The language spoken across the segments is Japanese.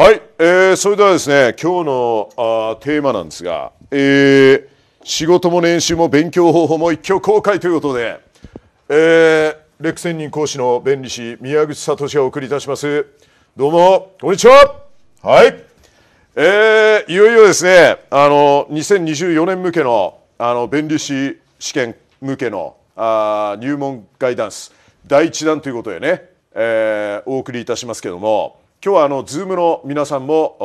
はい、えー、それではですね今日のあテーマなんですが、えー、仕事も練習も勉強方法も一挙公開ということで、えー、レクセン人講師の弁理士宮口聡がお送りいたしますどうもこんにちははい、えー、いよいよですねあの2024年向けのあの弁理士試験向けのあ入門ガイダンス第1弾ということでね、えー、お送りいたしますけども今日はあのズームの皆さんも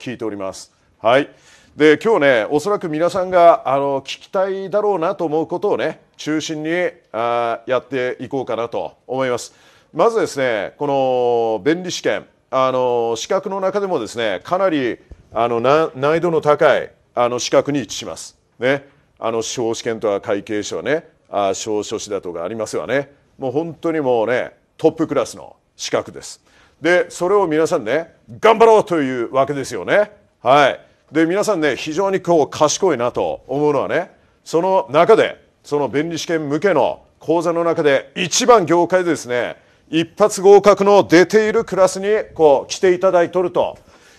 聞いております。はい。で今日ねおそらく皆さんがあの聞きたいだろうなと思うことをね中心にあやっていこうかなと思います。まずですねこの便利試験あの資格の中でもですねかなりあの難易度の高いあの資格に位置します。ね、あの司法試験とか会計士はねあ司法書士だとかありますがねもう本当にもうねトップクラスの資格です。でそれを皆さんね頑張ろうというわけですよねはいで皆さんね非常にこう賢いなと思うのはねその中でその便利試験向けの講座の中で一番業界でですね一発合格の出ているクラスにこう来ていただいとると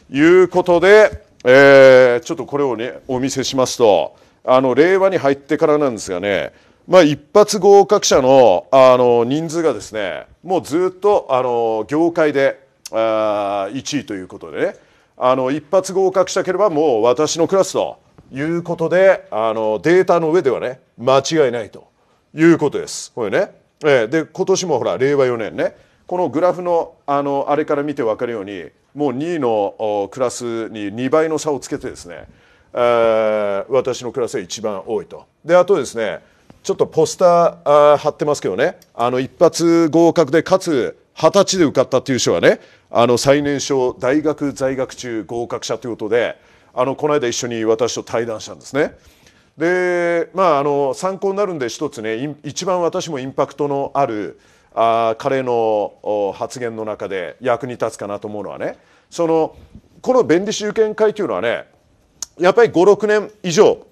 いうことで、えー、ちょっとこれをねお見せしますとあの令和に入ってからなんですがねまあ、一発合格者のあの人数がですねもうずっとあの業界であ1位ということでねあの一発合格したければもう私のクラスということであのデータの上ではね間違いないということです。これねえー、で今年もほら令和4年ねこのグラフのあのあれから見て分かるようにもう2位のクラスに2倍の差をつけてですね、えー、私のクラスが一番多いと。であとですねちょっとポスターあー貼ってますけどね、あの一発合格で、かつ二十歳で受かったっていう人はね、あの最年少大学在学中合格者ということで、あのこの間一緒に私と対談したんですね。で、まあ、あの参考になるんで一つね、一番私もインパクトのあるあ彼の発言の中で役に立つかなと思うのはね、そのこの弁理士受験会というのはね、やっぱり5、6年以上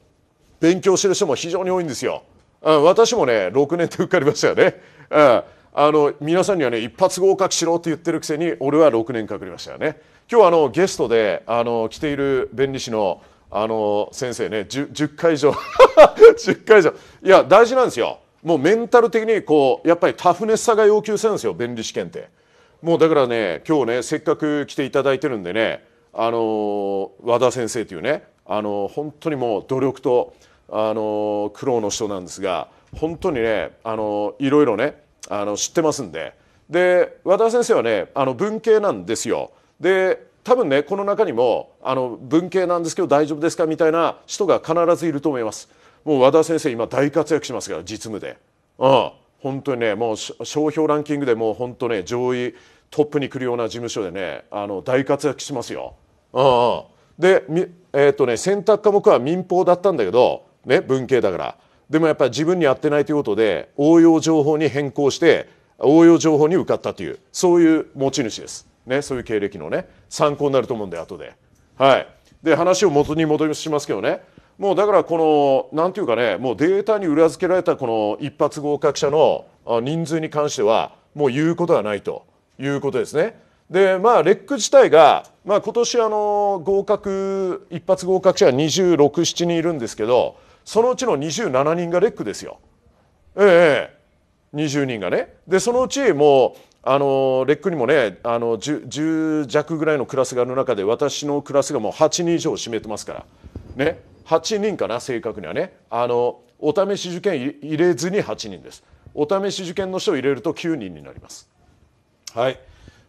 勉強してる人も非常に多いんですよ。私もね6年って受かりましたよね、あの皆さんにはね一発合格しろって言ってるくせに俺は6年かかりましたよね今日あのゲストであの来ている弁理士のあの先生ね 10, 10回以上10 回以上いや大事なんですよもうメンタル的にこうやっぱりタフネスさが要求するんですよ弁理士検ってもうだからね今日ねせっかく来ていただいてるんでねあの和田先生というねあの本当にもう努力とあの苦労の人なんですが本当にねあのいろいろねあの知ってますんでで和田先生はねあの文系なんですよ。で多分ねこの中にもあの文系なんですけど大丈夫ですかみたいな人が必ずいると思います。もう和田先生今大活躍しますから実務で。うん本当にねもう商標ランキングでもう本当ね上位トップに来るような事務所でねあの大活躍しますよ。うん、うん、で、えーとね、選択科目は民法だったんだけどね、文系だからでもやっぱり自分に合ってないということで応用情報に変更して応用情報に受かったというそういう持ち主です、ね、そういう経歴のね参考になると思うんで後ではいで話を元に戻しますけどねもうだからこの何て言うかねもうデータに裏付けられたこの一発合格者の人数に関してはもう言うことはないということですね。でまあレック自体が、まあ、今年あの合格一発合格者は267人いるんですけどそのうちの27人がレックですよ。ええ20人がね。でそのうちもうあのレックにもねあの 10, 10, 弱ぐらいのクラスがある中で私のクラスがもう8人以上占めてますから、ね、8人かな正確にはねあのお試し受験入れずに8人ですお試し受験の人を入れると9人になりますはい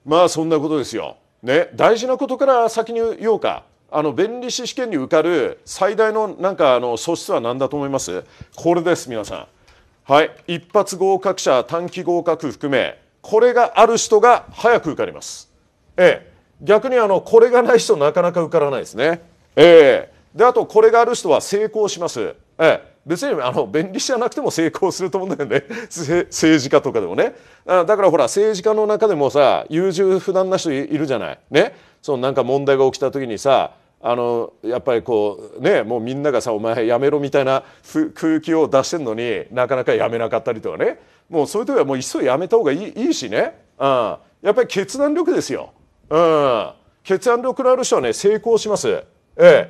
まあそんなことですよ、ね、大事なことから先に言おうかあの弁理士試験に受かる最大のなんかあの素質は何だと思いますこれです皆さんはい一発合格者短期合格含めこれがある人が早く受かりますええ逆にあのこれがない人なかなか受からないですねええであとこれがある人は成功しますええ別にあの理士じゃなくても成功すると思うんだよね 政治家とかでもねだからほら政治家の中でもさ優柔不断な人いるじゃないねそのなんか問題が起きた時にさあのやっぱりこうねもうみんながさ「お前やめろ」みたいな空気を出してんのになかなかやめなかったりとかねもうそういう時はもういっそやめた方がいいいいしね、うん、やっぱり決断力ですよ、うん、決断力のある人はね成功します。え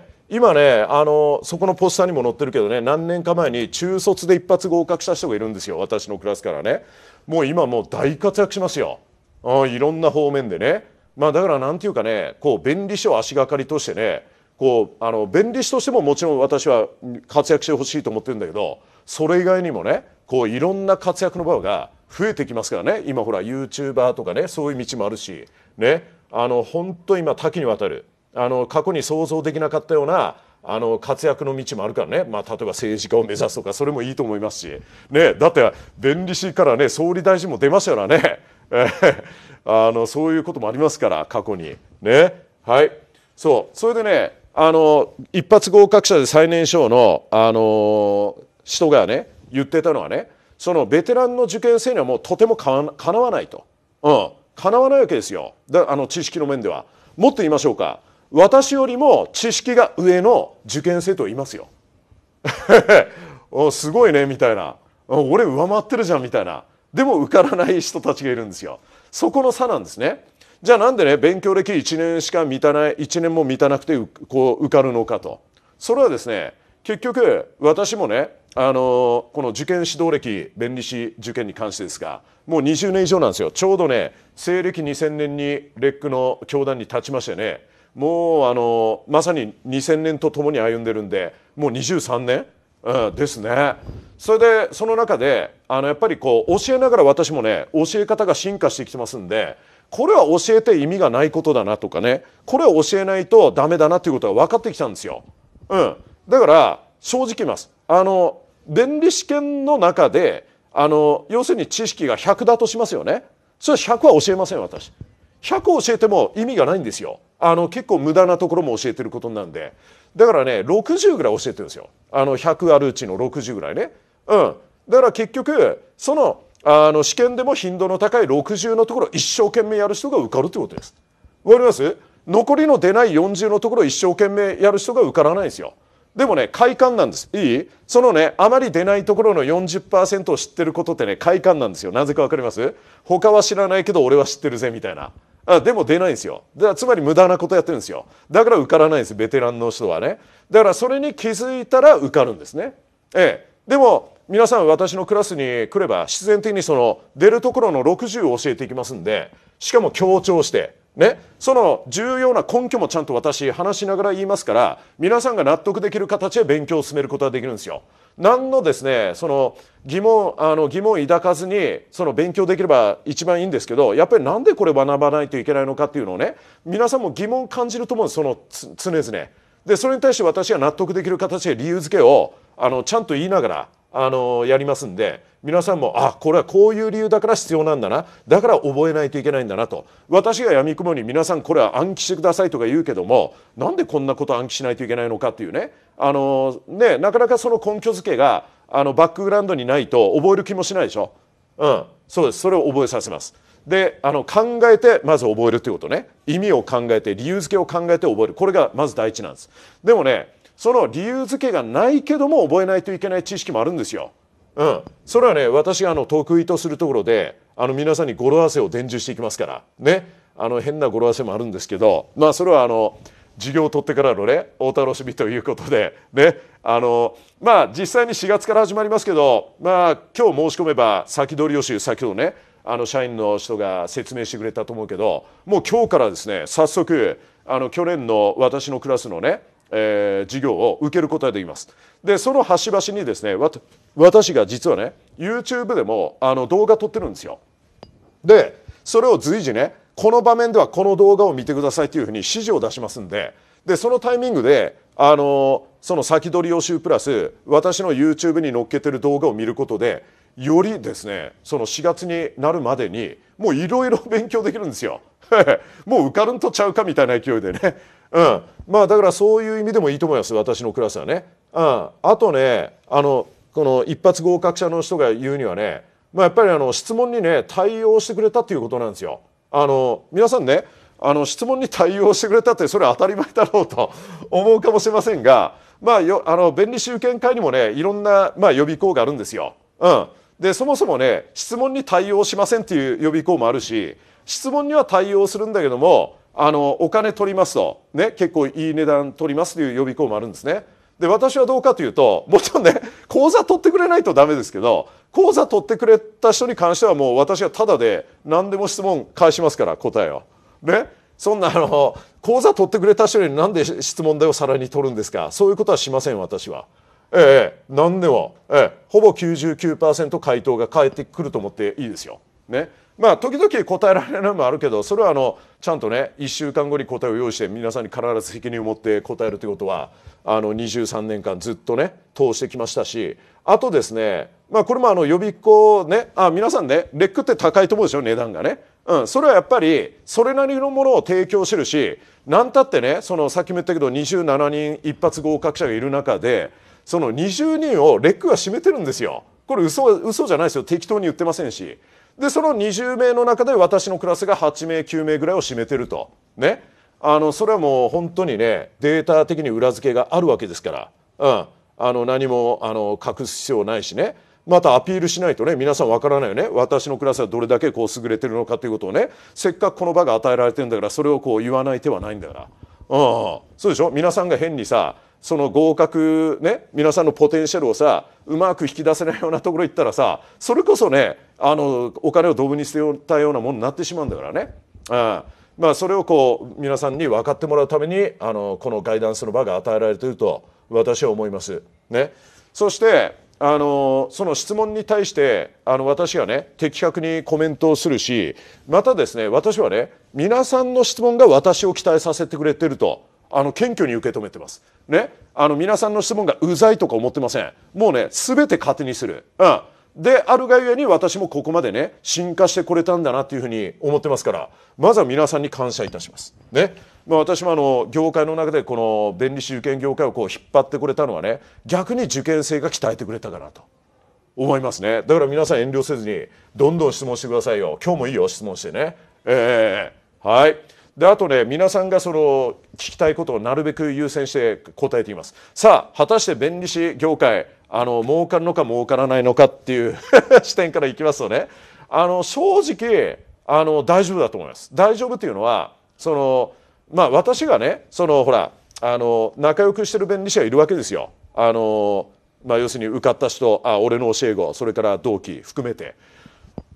え今ねあのそこのポスターにも載ってるけどね何年か前に中卒で一発合格した人がいるんですよ私のクラスからねもう今もう大活躍しますよあいろんな方面でねまあ、だから何て言うかねこう弁理士を足がかりとしてねこうあの弁理士としてももちろん私は活躍してほしいと思ってるんだけどそれ以外にもねこういろんな活躍の場が増えてきますからね今ほら YouTuber とかねそういう道もあるしねあの本当今多岐にわたるあの過去に想像できなかったようなあの活躍の道もあるからね、まあ、例えば政治家を目指すとかそれもいいと思いますし、ね、だって弁理士からね総理大臣も出ましたからね。あのそういうこともありますから過去にねはいそうそれでねあの一発合格者で最年少のあの人がね言ってたのはねそのベテランの受験生にはもうとてもかなわないと、うん、かなわないわけですよだあの知識の面ではもっと言いましょうか私よりも知識が上の受験生といますよ おすごいねみたいな俺上回ってるじゃんみたいなでも受からない人たちがいるんですよそこの差なんですね。じゃあなんでね勉強歴1年しか満たない1年も満たなくてこう受かるのかとそれはですね結局私もねあのこの受験指導歴弁理士受験に関してですがもう20年以上なんですよちょうどね西暦2000年にレックの教団に立ちましてねもうあのまさに2000年とともに歩んでるんでもう23年うん、ですね。それでその中であのやっぱりこう教えながら私もね教え方が進化してきてますんでこれは教えて意味がないことだなとかねこれを教えないとダメだなっていうことが分かってきたんですよ。うん、だから正直言います。あの電理試験の中であの要するに知識が100だとしますよね。それは100は教えません私。100教えても意味がないんですよ。あの結構無駄なところも教えてることなんで。だからね60ぐらい教えてるんですよあの100あるうちの60ぐらいね。うん、だから結局そのあの試験でも頻度の高い60のところ一生懸命やる人が受かるってことです。わかります残りの出ない40のところ一生懸命やる人が受からないですよ。でもね快感なんですいいそのねあまり出ないところの40%を知ってることってね快感なんですよなぜか分かります他は知らないけど俺は知ってるぜみたいなあでも出ないんですよだつまり無駄なことやってるんですよだから受からないんですベテランの人はねだからそれに気づいたら受かるんですねええでも皆さん私のクラスに来れば必然的にその出るところの60を教えていきますんでしかも強調してね、その重要な根拠もちゃんと私話しながら言いますから皆さんが納得できる形で勉強を進めることができるんですよ。何のですねその疑問あの疑問を抱かずにその勉強できれば一番いいんですけどやっぱりなんでこれ学ばないといけないのかっていうのをね皆さんも疑問感じると思うんですその常々。でそれに対して私が納得できる形で理由付けをあのちゃんと言いながらあのやりますんで。皆さんもあこれはこういう理由だから必要なんだなだから覚えないといけないんだなと私がやみくもに皆さんこれは暗記してくださいとか言うけどもなんでこんなこと暗記しないといけないのかっていうねあのねなかなかその根拠づけがあのバックグラウンドにないと覚える気もしないでしょ。うん、そうですそれを覚えさせます。であの考えてまず覚えるということね意味を考えて理由付けを考えて覚えるこれがまず第一なんですでもねその理由付けがないけども覚えないといけない知識もあるんですようん、それはね私があの得意とするところであの皆さんに語呂合わせを伝授していきますからねあの変な語呂合わせもあるんですけどまあそれはあの授業を取ってからのねお楽しみということでねあのまあ実際に4月から始まりますけどまあ今日申し込めば先取り予習先ほどねあの社員の人が説明してくれたと思うけどもう今日からですね早速あの去年の私のクラスのねえー、授業を受けることができます。でその端々にですね私が実はね YouTube でもあの動画撮ってるんですよ。でそれを随時ねこの場面ではこの動画を見てくださいというふうに指示を出しますんででそのタイミングであのその先取り予習プラス私の YouTube に載っけてる動画を見ることでよりですねその4月になるまでにもういろいろ勉強できるんですよ。もう受かるんとちゃうかみたいな勢いでね。うん、まあだからそういう意味でもいいと思います私のクラスはね。うん、あとねあのこの一発合格者の人が言うにはね、まあ、やっぱりあの質問にね対応してくれたっていうことなんですよ。あの皆さんねあの質問に対応してくれたってそれは当たり前だろうと思うかもしれませんがまあ、よあの便利集権会にもねいろんな、まあ、予備校があるんですよ。うん、でそもそもね質問に対応しませんっていう予備校もあるし質問には対応するんだけどもあのお金取りますと、ね、結構いい値段取りますという予備校もあるんですね。で私はどうかというともちろんね口座取ってくれないとダメですけど口座取ってくれた人に関してはもう私はタダで何でも質問返しますから答えを。ねそんなあの講座取ってくれた人になんで質問代をさらに取るんですかそういうことはしません私は。ええ、何でも、ええ、ほぼ99%回答が返ってくると思っていいですよ。ね。まあ時々答えられないのもあるけどそれはあのちゃんとね1週間後に答えを用意して皆さんに必ず責任を持って答えるということはあの23年間ずっとね通してきましたしあとですねまあこれもあの予備校ねあ皆さんねレックって高いと思うでしょ値段がね。うん、それはやっぱりそれなりのものを提供してるし何たってねそのさっきも言ったけど27人一発合格者がいる中でその20人をレックが占めてるんですよ。これ嘘嘘じゃないですよ適当に言ってませんしでその20名の中で私のクラスが8名9名ぐらいを占めてるとねあのそれはもう本当にねデータ的に裏付けがあるわけですから、うん、あの何もあの隠す必要ないしね。またアピールしないとね皆さんわからないよね私のクラスはどれだけこう優れてるのかということをねせっかくこの場が与えられてるんだからそれをこう言わない手はないんだから、うん、そうでしょ皆さんが変にさその合格ね皆さんのポテンシャルをさうまく引き出せないようなところ行ったらさそれこそねあのお金をドブに捨てたようなものになってしまうんだからね。まあ、それをこう皆さんに分かってもらうためにあのこのガイダンスの場が与えられていると私は思います。ね、そしてあのその質問に対してあの私はね的確にコメントをするしまたですね私はね皆さんの質問が私を期待させてくれてるとあの謙虚に受け止めてます。ね、あの皆さんの質問がうざいとか思ってません。もうね全て糧にする。うんであるがゆえに私もここまでね進化してこれたんだなっていうふうに思ってますからまずは皆さんに感謝いたします。ねまあ、私もあの業界の中でこの弁理士受験業界をこう引っ張ってくれたのはね逆に受験生が鍛えてくれたかなと思いますねだから皆さん遠慮せずにどんどん質問してくださいよ今日もいいよ質問してねえー、はいであとね皆さんがその聞きたいことをなるべく優先して答えていますさあ果たして弁理士業界あの儲かるのか儲からないのかっていう 視点からいきますとねあの正直あの大丈夫だと思います大丈夫っていうのはそのまあ私がねそのほらあの仲良くしてる弁理士がいるわけですよ。あのまあ、要するに受かった人あ俺の教え子それから同期含めて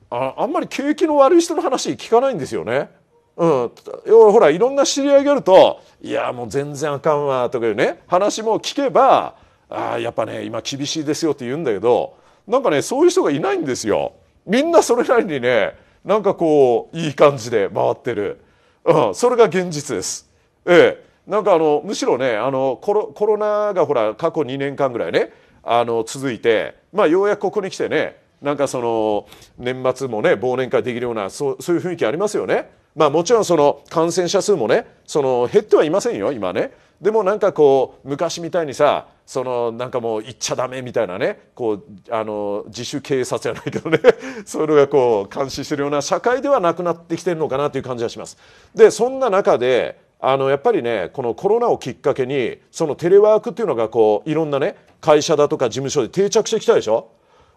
ああんまり景気の悪い人の話聞かないんですよね。うん、ほらいろんな知り合いがあると「いやもう全然あかんわ」とかいうね話も聞けば「あやっぱね今厳しいですよ」って言うんだけどなんかねそういう人がいないんですよ。みんなそれなりにねなんかこういい感じで回ってる。うん、それが現実です。ええ、なんかあのむしろねあのコロコロナがほら過去2年間ぐらいねあの続いて、まあ、ようやくここに来てねなんかその年末もね忘年会できるようなそうそういう雰囲気ありますよね。まあ、もちろんその感染者数もねその減ってはいませんよ今ね。でもなんかこう昔みたいにさそのなんかもう行っちゃダメみたいなねこうあの自主警察じゃないけどね そういうのがこう監視するような社会ではなくなってきてるのかなという感じがします。でそんな中であのやっぱりねこのコロナをきっかけにそのテレワークっていうのがこういろんなね会社だとか事務所で定着してきたでしょ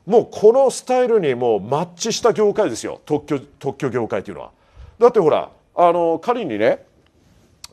もうこのスタイルにもうマッチした業界ですよ特許特許業界っていうのは。だってほらあの仮にね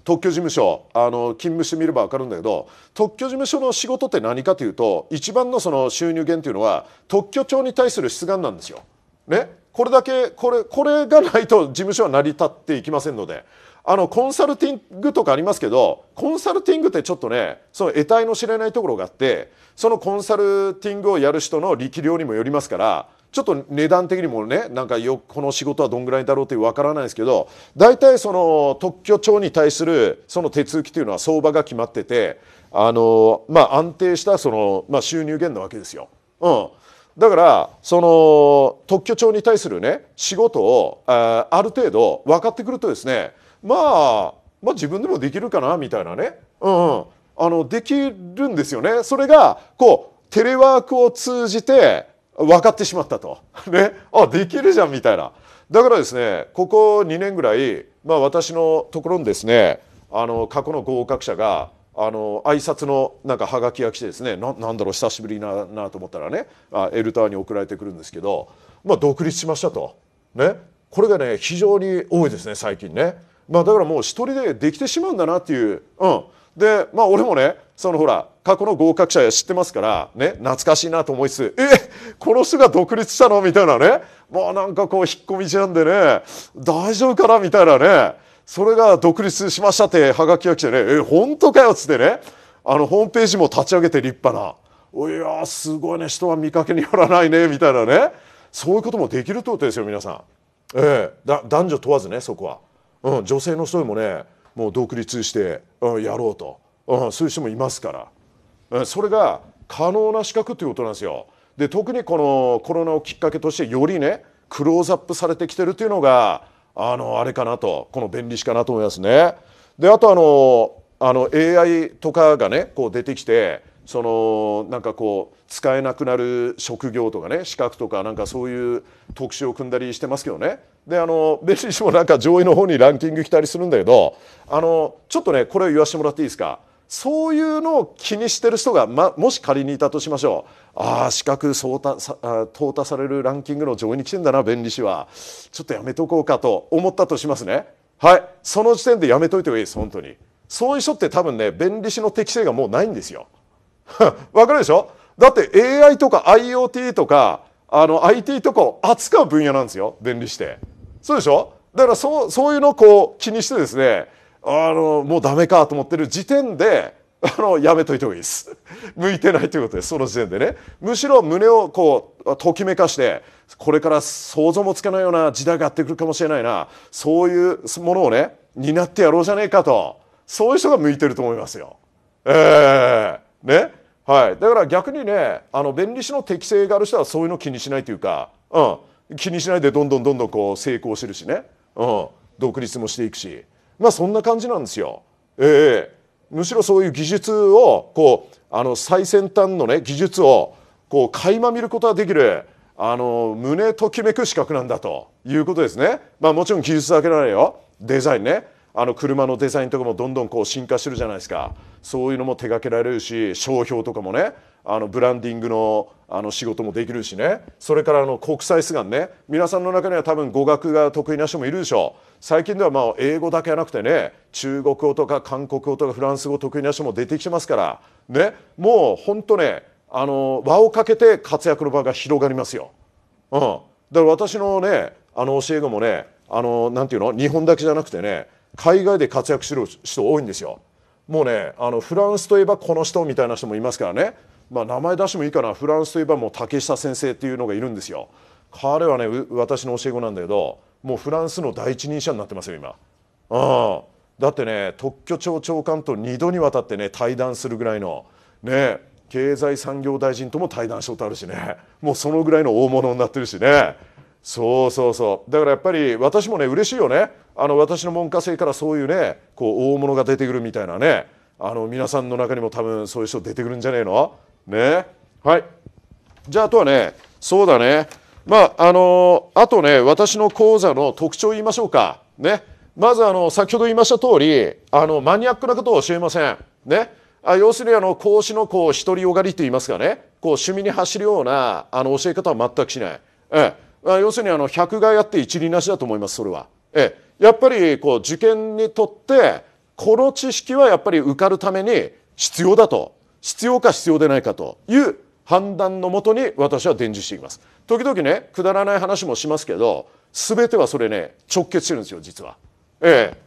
特許事務所あの勤務してみれば分かるんだけど特許事務所の仕事って何かというと一番のその収入源というのは特許庁に対する出願なんですよ。ね、これだけこれこれがないと事務所は成り立っていきませんのであのコンサルティングとかありますけどコンサルティングってちょっとねその得体の知れないところがあってそのコンサルティングをやる人の力量にもよりますからちょっと値段的にもねなんかよこの仕事はどんぐらいだろうってわからないですけど大体その特許庁に対するその手続きというのは相場が決まっててあの、まあ、安定したその、まあ、収入源なわけですよ。うん、だからその特許庁に対するね仕事をあある程度分かってくるとですね、まあ、まあ自分でもできるかなみたいなね、うん、うん、あのできるんですよね。それがこうテレワークを通じて分かってしまったと。ね、あできるじゃんみたいな。だからですねここ2年ぐらい、まあ、私のところにですねあの過去の合格者があの挨拶のなんかはがきが来てですねななんだろう久しぶりななと思ったらねあエルターに送られてくるんですけど、まあ、独立しましたと、ね、これがね非常に多いですね最近ね、まあ、だからもう一人でできてしまうんだなっていう、うん、でまあ俺もねそのほら過去の合格者や知ってますから、ね、懐かしいなと思いつつ、えこの人が独立したのみたいなね。もうなんかこう引っ込み思案でね、大丈夫かなみたいなね。それが独立しましたってハガキが来てね、え、本当かよっつってね、あのホームページも立ち上げて立派な。いやすごいね、人は見かけによらないね、みたいなね。そういうこともできるってことですよ、皆さん。ええー、男女問わずね、そこは。うん、女性の人もね、もう独立して、うん、やろうと。うん、そういう人もいますから。それが可能な資格ということなんですよ。で特にこのコロナをきっかけとしてよりねクローズアップされてきてるというのがあのあれかなとこの便利しかなと思いますね。であとあのあの AI とかがねこう出てきてそのなんかこう使えなくなる職業とかね資格とかなんかそういう特集を組んだりしてますけどねであのベリシもなんか上位の方にランキング来たりするんだけどあのちょっとねこれを言わせてもらっていいですかそういうのを気にしてる人が、ま、もし仮にいたとしましょうああ資格淘汰淘汰されるランキングの上位に来てんだな弁理士はちょっとやめとこうかと思ったとしますねはいその時点でやめといてもいいです本当にそういう人って多分ね弁理士の適性がもうないんですよ わかるでしょだって AI とか IoT とかあの IT とかを扱う分野なんですよ弁理士ってそうでしょだからそうそういうのをこう気にしてですねあの、もうダメかと思ってる時点で、あの、やめといた方がいいです。向いてないということです。その時点でね。むしろ胸をこう、ときめかして、これから想像もつかないような時代がやってくるかもしれないな。そういうものをね、担ってやろうじゃねえかと。そういう人が向いてると思いますよ。ええー、ね。はい。だから逆にね、あの、弁理士の適性がある人はそういうの気にしないというか、うん。気にしないでどんどんどんどんこう成功してるしね。うん。独立もしていくし。まあそんな感じなんですよ。ええー、むしろそういう技術をこうあの最先端のね技術をこう垣間見ることができるあの胸ときめく資格なんだということですね。まあもちろん技術だけないよデザインね。あの車のデザインとかもどんどんこう進化してるじゃないですかそういうのも手掛けられるし商標とかもねあのブランディングのあの仕事もできるしねそれからあの国際志願ね皆さんの中には多分語学が得意な人もいるでしょう最近ではまあ英語だけじゃなくてね中国語とか韓国語とかフランス語得意な人も出てきてますからねもうほんとねあの輪をかけて活躍の場が広がりますよ。うん、だから私のねあの教え子もねあのなんていうの日本だけじゃなくてね海外で活躍してる人多いんですよ。もうねあのフランスといえばこの人みたいな人もいますからねまあ、名前出してもいいかなフランスといえばもう竹下先生っていうのがいるんですよ彼はね私の教え子なんだけどもうフランスの第一人者になってますよ今うん、だってね特許庁長官と2度にわたってね対談するぐらいのね経済産業大臣とも対談したことあるしねもうそのぐらいの大物になってるしねそうそうそうだからやっぱり私もね嬉しいよねあの私の文科生からそういうねこう大物が出てくるみたいなねあの皆さんの中にも多分そういう人出てくるんじゃねえのねはいじゃああとはねそうだねまああのー、あとね私の講座の特徴言いましょうかねまずあの先ほど言いました通りあのマニアックなことを教えませんねあ要するにあの講師のこう独りよがりと言いますかねこう趣味に走るようなあの教え方は全くしない、ええ、要するにあの百害あって一理なしだと思いますそれは、ええ、やっぱりこう受験にとってこの知識はやっぱり受かるために必要だと必要か必要でないかという判断のもとに私は伝授しています。時々ねくだらない話もしますけどすべてはそれね直結してるんですよ実は。ええ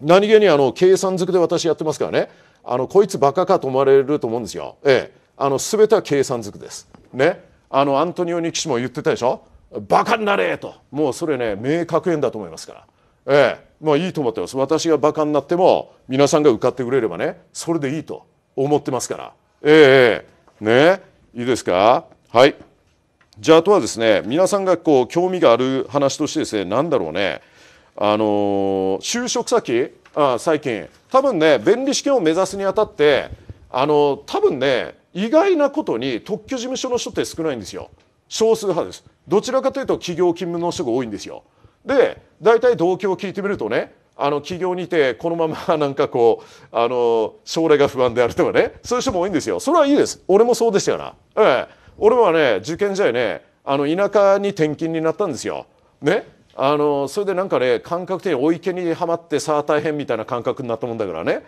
何気にあの計算づくで私やってますからねあのこいつバカかと思われると思うんですよ。ええあのべては計算づくです。ねあのアントニオ・ニキシも言ってたでしょバカになれともうそれね明確縁だと思いますから。ええまあいいと思ってます私がバカになっても皆さんが受かってくれればねそれでいいと思ってますから。ええー、ねいいですかはい。じゃああとはですね皆さんがこう興味がある話としてですね何だろうねあのー、就職先あ最近多分ね弁理試験を目指すにあたってあのー、多分ね意外なことに特許事務所の人って少ないんですよ少数派ですどちらかというと企業勤務の人が多いんですよで大体同居を聞いてみるとねあの企業にてこのまま なんかこうあの将来が不安であるとかねそういう人も多いんですよそれはいいです俺もそうでしたよな、ええ、俺はね受験時代ねあの田舎に転勤になったんですよねあのそれでなんかね感覚的にお池にはまってさあ大変みたいな感覚になったもんだからね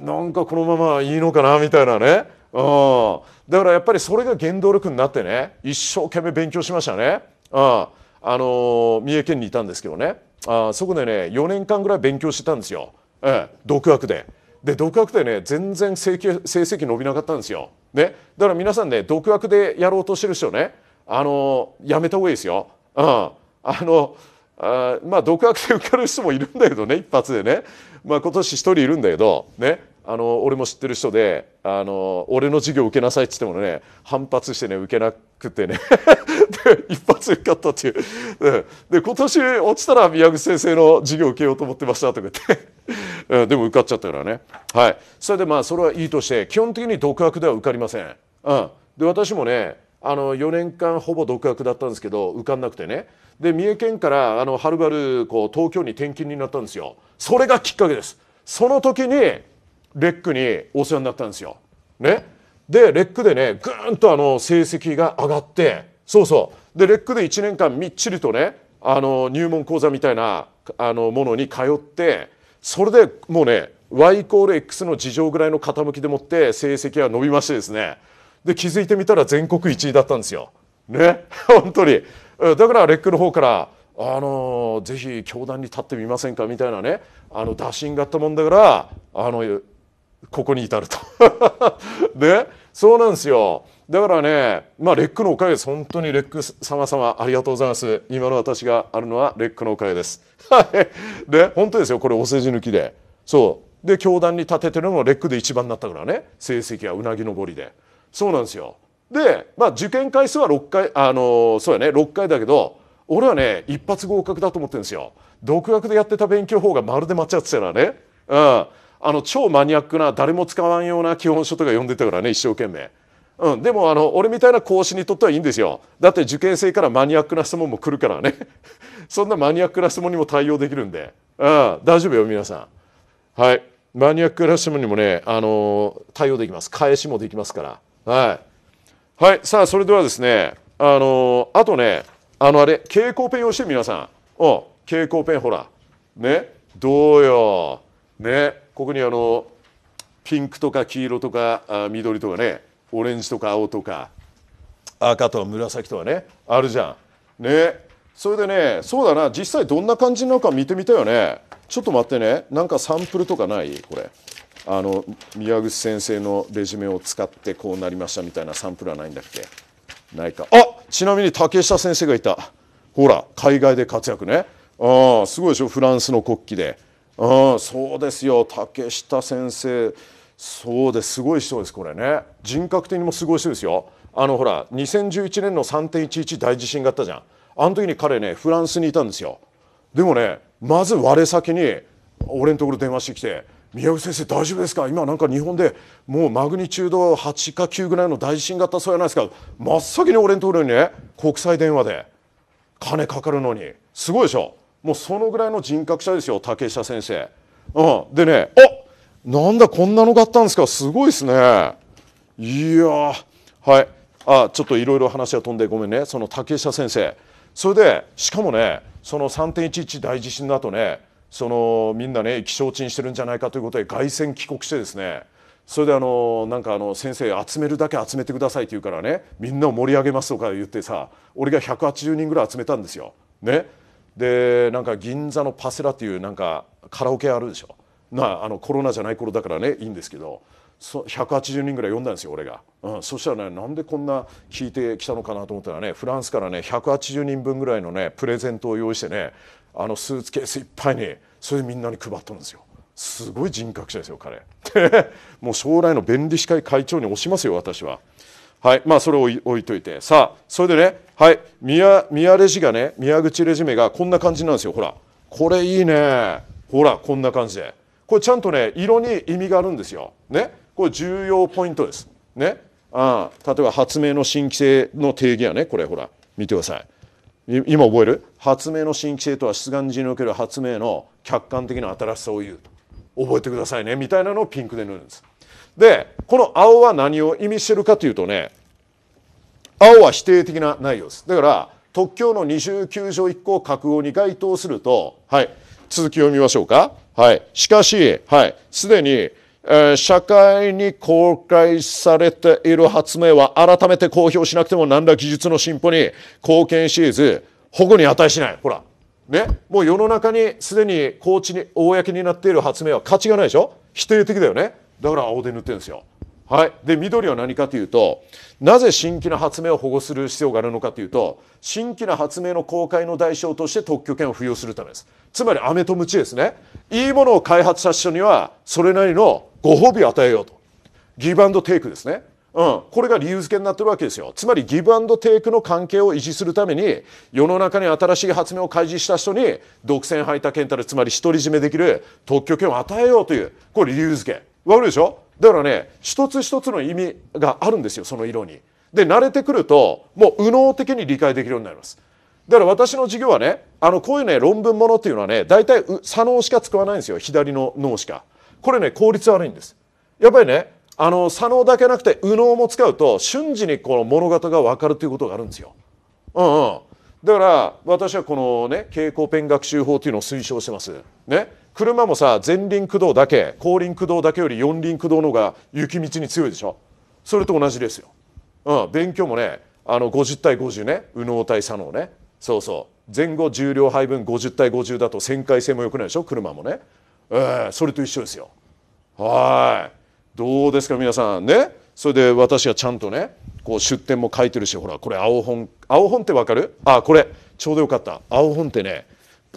なんかこのままいいのかなみたいなねうん、だからやっぱりそれが原動力になってね一生懸命勉強しましたね、うん、あの三重県にいたんですけどねあそこでね4年間ぐらい勉強してたんですよ、ええ、独学で。で独学でね全然成績伸びなかったんですよ。ね、だから皆さんね独学でやろうとしてる人ねあのやめた方がいいですよ。うん、あのあまあ独学で受かる人もいるんだけどね一発でね、まあ、今年1人いるんだけどねあの俺も知ってる人であの俺の授業受けなさいって言ってもね反発してね受けなくてね で一発受かったっていう、で今年落ちたら宮口先生の授業受けようと思ってましたとか言ってでも受かっちゃったからねはいそれでまあそれはいいとして基本的に独学では受かりません、うん、で私もねあの4年間ほぼ独学だったんですけど受かんなくてねで三重県からあのはるばるこう東京に転勤になったんですよそれがきっかけですその時にレックにお世話になったんですよ。ね、でレックでねぐーんとあの成績が上がってそうそうでレックで1年間みっちりとねあの入門講座みたいなあのものに通ってそれでもうね y イコール x の事情ぐらいの傾きでもって成績は伸びましてですねで気づいてみたら全国1位だったんですよ。ね 本当にだからレックの方からあのぜひ教壇に立ってみませんかみたいなねあの打診があったもんだからあのここに至ると でそうなんですよだからねまあレックのおかげです本当にレック様様ありがとうございます今の私があるのはレックのおかげですはい で本当ですよこれお世辞抜きでそうで教団に立ててるのもレックで一番になったからね成績はうなぎ登りでそうなんですよで、まあ、受験回数は6回あのそうやね6回だけど俺はね一発合格だと思ってるんですよ独学でやってた勉強法がまるで間違ってたからねうんあの超マニアックな誰も使わんような基本書とか読んでたからね一生懸命。うん、でもあの俺みたいな講師にとってはいいんですよだって受験生からマニアックな質問も来るからね そんなマニアックな質問にも対応できるんで、うん、大丈夫よ皆さんはいマニアックな質問にもね、あの対応できます返しもできますからはい、はい、さあそれではですねあのあとねあのあれ蛍光ペン用して皆さんお蛍光ペンほらねどうよねここにあのピンクとか黄色とかあ緑とかねオレンジとか青とか赤とか紫とかねあるじゃん。ねそれでねそうだな実際どんな感じなのか見てみたよね。ちょっと待ってねなんかサンプルとかないこれ。あの宮口先生のレジュメを使ってこうなりましたみたいなサンプルはないんだっけないかあちなみに竹下先生がいたほら海外で活躍ねああすごいでしょフランスの国旗で。うんそうですよ竹下先生そうですすごい人ですこれね人格的にもすごい人ですよあのほら2011年の3.11大地震があったじゃんあの時に彼ねフランスにいたんですよでもねまず我先に俺のところ電話してきて「宮口先生大丈夫ですか今なんか日本でもうマグニチュード8か9ぐらいの大地震があったそうじゃないですか真っ先に俺のところにね国際電話で金かかるのにすごいでしょもうそのぐらいの人格者ですよ竹下先生、うん、でねあなんだこんなの買ったんですかすごいですねいやはいあちょっといろいろ話が飛んでごめんねその竹下先生それでしかもねその3.11大地震の後ねそのみんなね意気消沈してるんじゃないかということで凱旋帰国してですねそれであのなんかあの先生集めるだけ集めてくださいって言うからねみんなを盛り上げますとか言ってさ俺が180人ぐらい集めたんですよ。ね、でなんか銀座のパセラっていうなんかカラオケあるでしょなあのコロナじゃない頃だからねいいんですけどそ180人ぐらい呼んだんですよ俺が、うん、そしたらねなんでこんな聞いてきたのかなと思ったらねフランスからね180人分ぐらいのねプレゼントを用意してねあのスーツケースいっぱいにそれでみんなに配ったんですよすごい人格者ですよ彼 もう将来の弁理士会会長に推しますよ私ははい、まあそれを置いといてさあそれでね、はい、宮宮レジがね宮口レジメがこんな感じなんですよほらこれいいねほらこんな感じでこれちゃんとね色に意味があるんですよ。ねこれ重要ポイントです。ねあ例えば発明の新規性の定義はねこれほら見てください。今覚える発明の新規性とは出願時における発明の客観的な新しさを言う覚えてくださいねみたいなのをピンクで塗るんです。でこの青は何を意味してるかというとね青は否定的な内容ですだから特許の29条1項覚悟に該当すると、はい、続きを見ましょうか、はい、しかし、はい、すでに、えー、社会に公開されている発明は改めて公表しなくても何ら技術の進歩に貢献しず保護に値しないほらねもう世の中にすでに公知に公になっている発明は価値がないでしょ否定的だよねだから青で塗ってるんですよ。はい、で緑は何かというとなぜ新規な発明を保護する必要があるのかというと新規な発明の公開の代償として特許権を付与するためですつまりアメとムチですねいいものを開発した人にはそれなりのご褒美を与えようとギブアンドテイクですね、うん、これが理由付けになってるわけですよつまりギブアンドテイクの関係を維持するために世の中に新しい発明を開示した人に独占排他権たるつまり独り占めできる特許権を与えようというこれ理由付けわかるでしょだからね一つ一つの意味があるんですよその色に。で慣れてくるともう右脳的に理解できるようになります。だから私の授業はねあのこういうね論文ものっていうのはね大体左脳しか使わないんですよ左の脳しか。これね効率悪いんです。やっぱりねあの左脳だけなくて右脳も使うと瞬時にこの物語が分かるということがあるんですよ。うんうん、だから私はこのね蛍光ペン学習法っていうのを推奨してます。ね、車もさ前輪駆動だけ後輪駆動だけより四輪駆動の方が雪道に強いでしょそれと同じですよ、うん、勉強もねあの50対50ね右脳対左脳ねそうそう前後重量配分50対50だと旋回性も良くないでしょ車もね、えー、それと一緒ですよはいどうですか皆さんねそれで私はちゃんとねこう出典も書いてるしほらこれ青本青本ってわかるあこれちょうどよかった青本ってね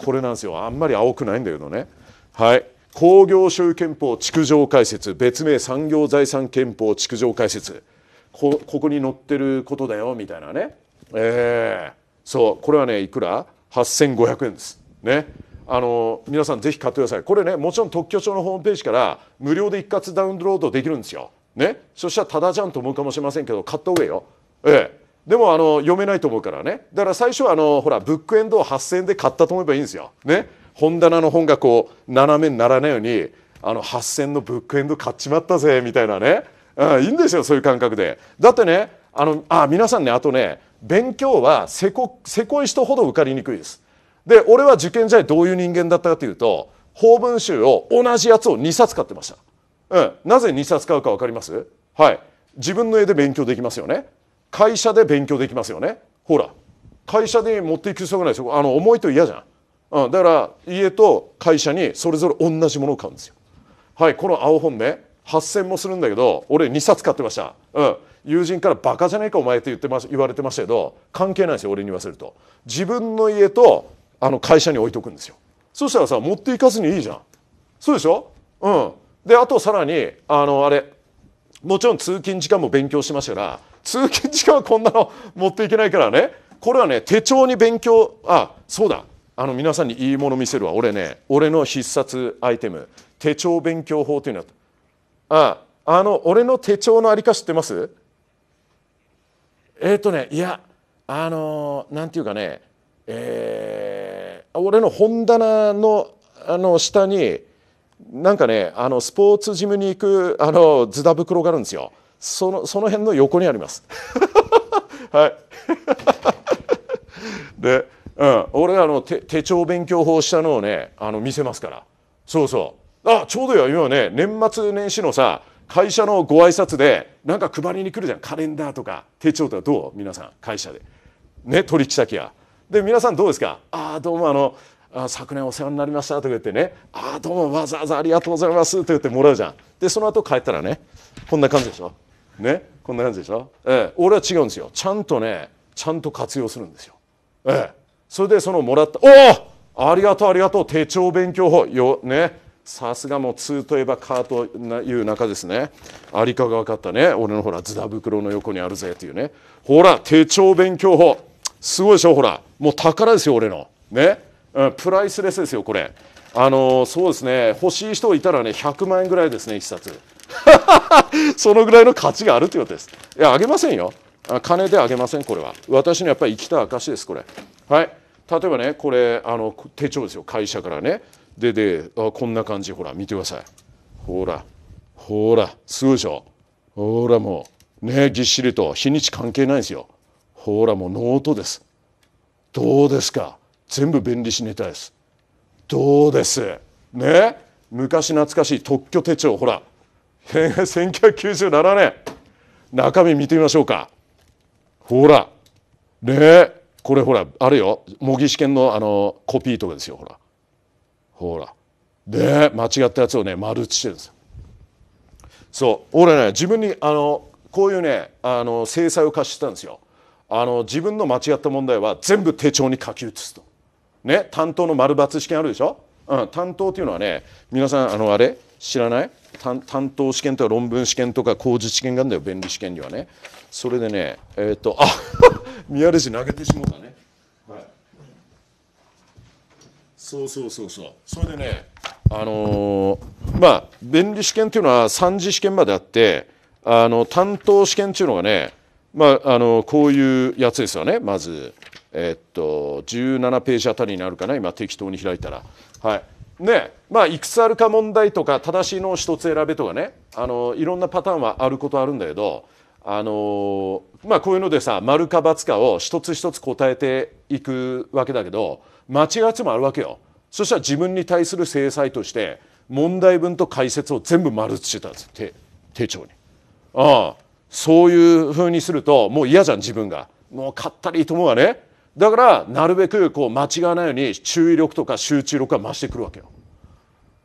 これなんですよあんまり青くないんだけどねはい工業所有憲法築城解説別名産業財産憲法築城解説ここに載ってることだよみたいなねええー、そうこれはねいくら8500円ですねあの皆さんぜひ買ってくださいこれねもちろん特許庁のホームページから無料で一括ダウンロードできるんですよ、ね、そしたらただじゃんと思うかもしれませんけど買った方がいいよ、ええ、でもあの読めないと思うからねだから最初はあのほらブックエンドを8000円で買ったと思えばいいんですよ、ね、本棚の本がこう斜めにならないようにあの8,000のブックエンド買っちまったぜみたいなね、うん、いいんですよそういう感覚で。だってねあのあ皆さんねあとね勉強はせこせこい人ほど受かりにくいです。で俺は受験時代どういう人間だったかというと法文集を同じやつを2冊買ってました。うん、なぜ2冊買うか分かりますはい自分の絵で勉強できますよね会社で勉強できますよねほら会社で持っていく必要がないですよあの重いと嫌じゃんうん、だから家と会社にそれぞれ同じものを買うんですよはいこの青本ね8,000もするんだけど俺2冊買ってました、うん、友人から「バカじゃないかお前」って言ってま言われてましたけど関係ないですよ俺に言わせると自分の家とあの会社に置いとくんですよそしたらさ持っていかずにいいじゃんそうでしょうんであとさらにあのあれもちろん通勤時間も勉強しましたから通勤時間はこんなの持っていけないからねこれはね手帳に勉強あそうだあの皆さんにいいもの見せるわ俺ね俺の必殺アイテム手帳勉強法というのああの俺の手帳のありか知ってますえっ、ー、とねいやあのなんていうかねえー、俺の本棚のあの下になんかねあのスポーツジムに行くあのズだ袋があるんですよそのその辺の横にあります はい でうん、俺あの手帳勉強法したのをねあの見せますからそうそうあちょうどよ今ね年末年始のさ会社のご挨拶でなんか配りに来るじゃんカレンダーとか手帳とかどう皆さん会社でね取引先やで皆さんどうですかああどうもあのあ昨年お世話になりましたとか言ってねああどうもわざわざありがとうございますって言ってもらうじゃんでその後帰ったらねこんな感じでしょねこんな感じでしょええ俺は違うんですよちゃんとねちゃんと活用するんですよええそれでそのもらった「おおありがとうありがとう手帳勉強法」よねさすがもう通といえばカーという中ですねありかが分かったね俺のほらズダ袋の横にあるぜっていうねほら手帳勉強法すごいでしょほらもう宝ですよ俺のね、うん、プライスレスですよこれあのそうですね欲しい人いたらね100万円ぐらいですね1冊 そのぐらいの価値があるということですいやあげませんよ金であげませんこれは私のやっぱり生きた証ですこれはい例えばねこれあの手帳ですよ会社からねでであこんな感じほら見てくださいほらほらすごいでしょほらもうねぎっしりと日にち関係ないですよほらもうノートですどうですか全部便利しネタですどうですね昔懐かしい特許手帳ほら1997年中身見てみましょうかほらねえこれほらあれよ模擬試験のあのコピーとかですよほらほらで間違ったやつをね丸写してるんですよそう俺ね自分にあのこういうねあの制裁を課してたんですよあの自分の間違った問題は全部手帳に書き写すとね担当の丸抜試験あるでしょ、うん、担当っていうのはね皆さんあのあれ知らない担当試験とか論文試験とか工事試験があるんだよ便利試験にはねそれでねえっ、ー、とあ宮レジ投げてしまったねはいそうそうそうそうそれでねあのー、まあ弁理試験というのは3次試験まであってあの担当試験っていうのがねまあ、あのこういうやつですよねまず、えー、っと17ページあたりになるかな今適当に開いたら。はいねまあ、いくつあるか問題とか正しいのを1つ選べとかねあのいろんなパターンはあることあるんだけどあのまあ、こういうのでさ丸か×かを一つ一つ答えていくわけだけど間違いつもあるわけよ。そしたら自分に対する制裁として問題文と解説を全部丸つしてたんです手帳に。ああそういうふうにするともう嫌じゃん自分が。もう勝ったりと思うわね。だからなるべくこう間違わないように注意力とか集中力が増してくるわけよ。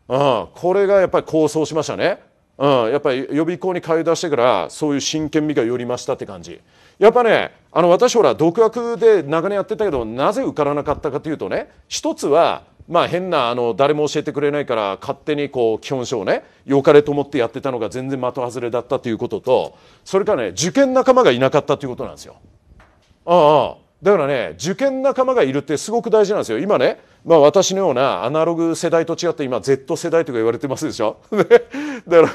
ああこれがやっぱり構想しましたね。うん、やっぱり予備校に通い出してからそういう真剣味がよりましたって感じやっぱねあの私ほら独学で長年やってたけどなぜ受からなかったかというとね一つはまあ変なあの誰も教えてくれないから勝手にこう基本書をねよかれと思ってやってたのが全然的外れだったということとそれからね受験仲間がいなかったということなんですよ。ああだからね受験仲間がいるってすごく大事なんですよ。今ねまあ、私のようなアナログ世代と違って今 Z 世代とか言われてますでしょ だから